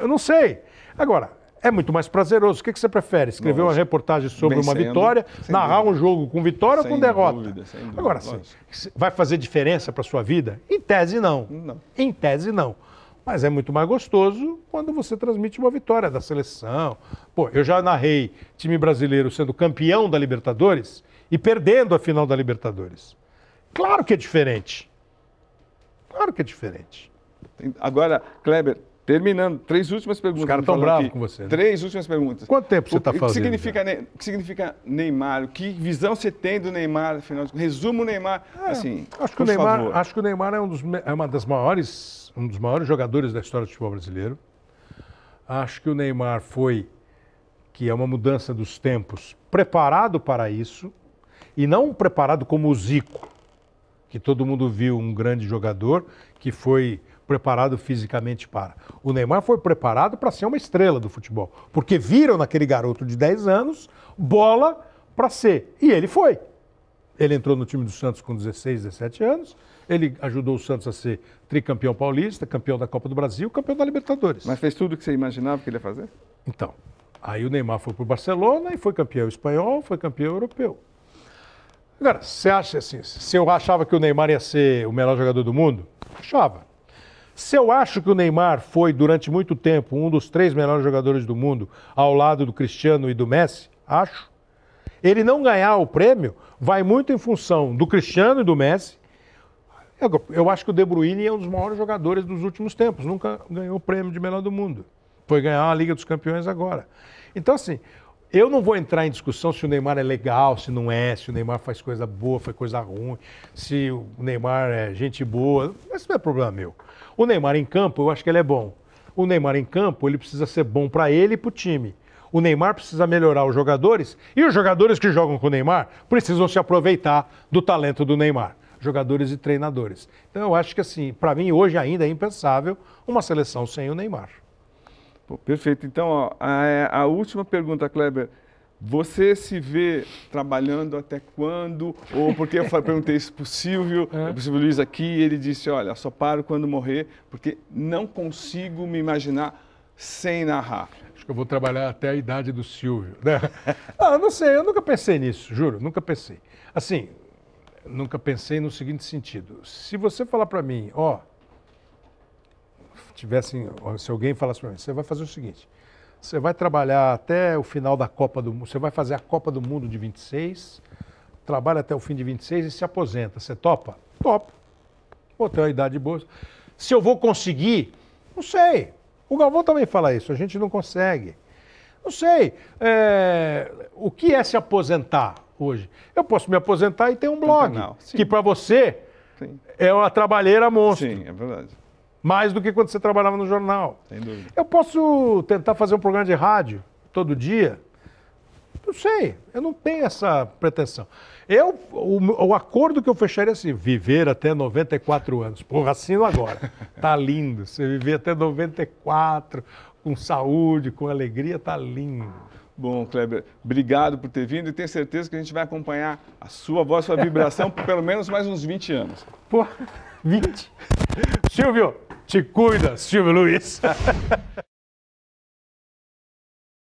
Eu não sei. Agora, é muito mais prazeroso. O que, que você prefere? Escrever Lógico. uma reportagem sobre uma vitória, narrar dúvida. um jogo com vitória sem ou com derrota? Dúvida, sem dúvida, Agora, sim, vai fazer diferença para sua vida? Em tese, não. não. Em tese, não. Mas é muito mais gostoso quando você transmite uma vitória da seleção. Pô, eu já narrei time brasileiro sendo campeão da Libertadores e perdendo a final da Libertadores. Claro que é diferente. Claro que é diferente. Agora, Kleber, Terminando, três últimas perguntas. Os caras estão bravos com você. Né? Três últimas perguntas. Quanto tempo você está fazendo? O que significa, que significa Neymar? Que visão você tem do Neymar? Afinal, resumo o Neymar. É, assim, acho que o Neymar, favor. acho que o Neymar é um dos é uma das maiores, um dos maiores jogadores da história do futebol brasileiro. Acho que o Neymar foi que é uma mudança dos tempos, preparado para isso e não preparado como o Zico, que todo mundo viu um grande jogador que foi preparado fisicamente para. O Neymar foi preparado para ser uma estrela do futebol, porque viram naquele garoto de 10 anos bola para ser. E ele foi. Ele entrou no time do Santos com 16, 17 anos. Ele ajudou o Santos a ser tricampeão paulista, campeão da Copa do Brasil, campeão da Libertadores. Mas fez tudo o que você imaginava que ele ia fazer? Então. Aí o Neymar foi para o Barcelona e foi campeão espanhol, foi campeão europeu. Agora, você acha assim, se eu achava que o Neymar ia ser o melhor jogador do mundo, achava. Se eu acho que o Neymar foi, durante muito tempo, um dos três melhores jogadores do mundo, ao lado do Cristiano e do Messi, acho. Ele não ganhar o prêmio vai muito em função do Cristiano e do Messi. Eu, eu acho que o De Bruyne é um dos maiores jogadores dos últimos tempos. Nunca ganhou o prêmio de melhor do mundo. Foi ganhar a Liga dos Campeões agora. Então, assim, eu não vou entrar em discussão se o Neymar é legal, se não é, se o Neymar faz coisa boa, faz coisa ruim, se o Neymar é gente boa. Esse não é problema meu. O Neymar em campo, eu acho que ele é bom. O Neymar em campo, ele precisa ser bom para ele e para o time. O Neymar precisa melhorar os jogadores e os jogadores que jogam com o Neymar precisam se aproveitar do talento do Neymar, jogadores e treinadores. Então eu acho que assim, para mim hoje ainda é impensável uma seleção sem o Neymar. Pô, perfeito. Então ó, a, a última pergunta, Kleber. Você se vê trabalhando até quando? Ou porque eu perguntei isso para o Silvio, é. para o Silvio Luiz aqui, e ele disse, olha, só paro quando morrer, porque não consigo me imaginar sem narrar. Acho que eu vou trabalhar até a idade do Silvio. Né? Não, eu ah, não sei, eu nunca pensei nisso, juro, nunca pensei. Assim, nunca pensei no seguinte sentido. Se você falar para mim, ó, tivessem, se alguém falasse para mim, você vai fazer o seguinte, você vai trabalhar até o final da Copa do Mundo. Você vai fazer a Copa do Mundo de 26, trabalha até o fim de 26 e se aposenta. Você topa? Topo. Pô, tem uma idade boa. Se eu vou conseguir, não sei. O Galvão também fala isso, a gente não consegue. Não sei. É... O que é se aposentar hoje? Eu posso me aposentar e ter um blog. Um que para você Sim. é uma trabalheira monstro. Sim, é verdade. Mais do que quando você trabalhava no jornal. Sem dúvida. Eu posso tentar fazer um programa de rádio todo dia? Não sei, eu não tenho essa pretensão. Eu, o, o acordo que eu fecharia é assim, viver até 94 anos. Porra, assino agora. Tá lindo. Você viver até 94, com saúde, com alegria, tá lindo. Bom, Kleber, obrigado por ter vindo e tenho certeza que a gente vai acompanhar a sua voz, a sua vibração, por pelo menos mais uns 20 anos. Porra. 20. Silvio, te cuida, Silvio Luiz.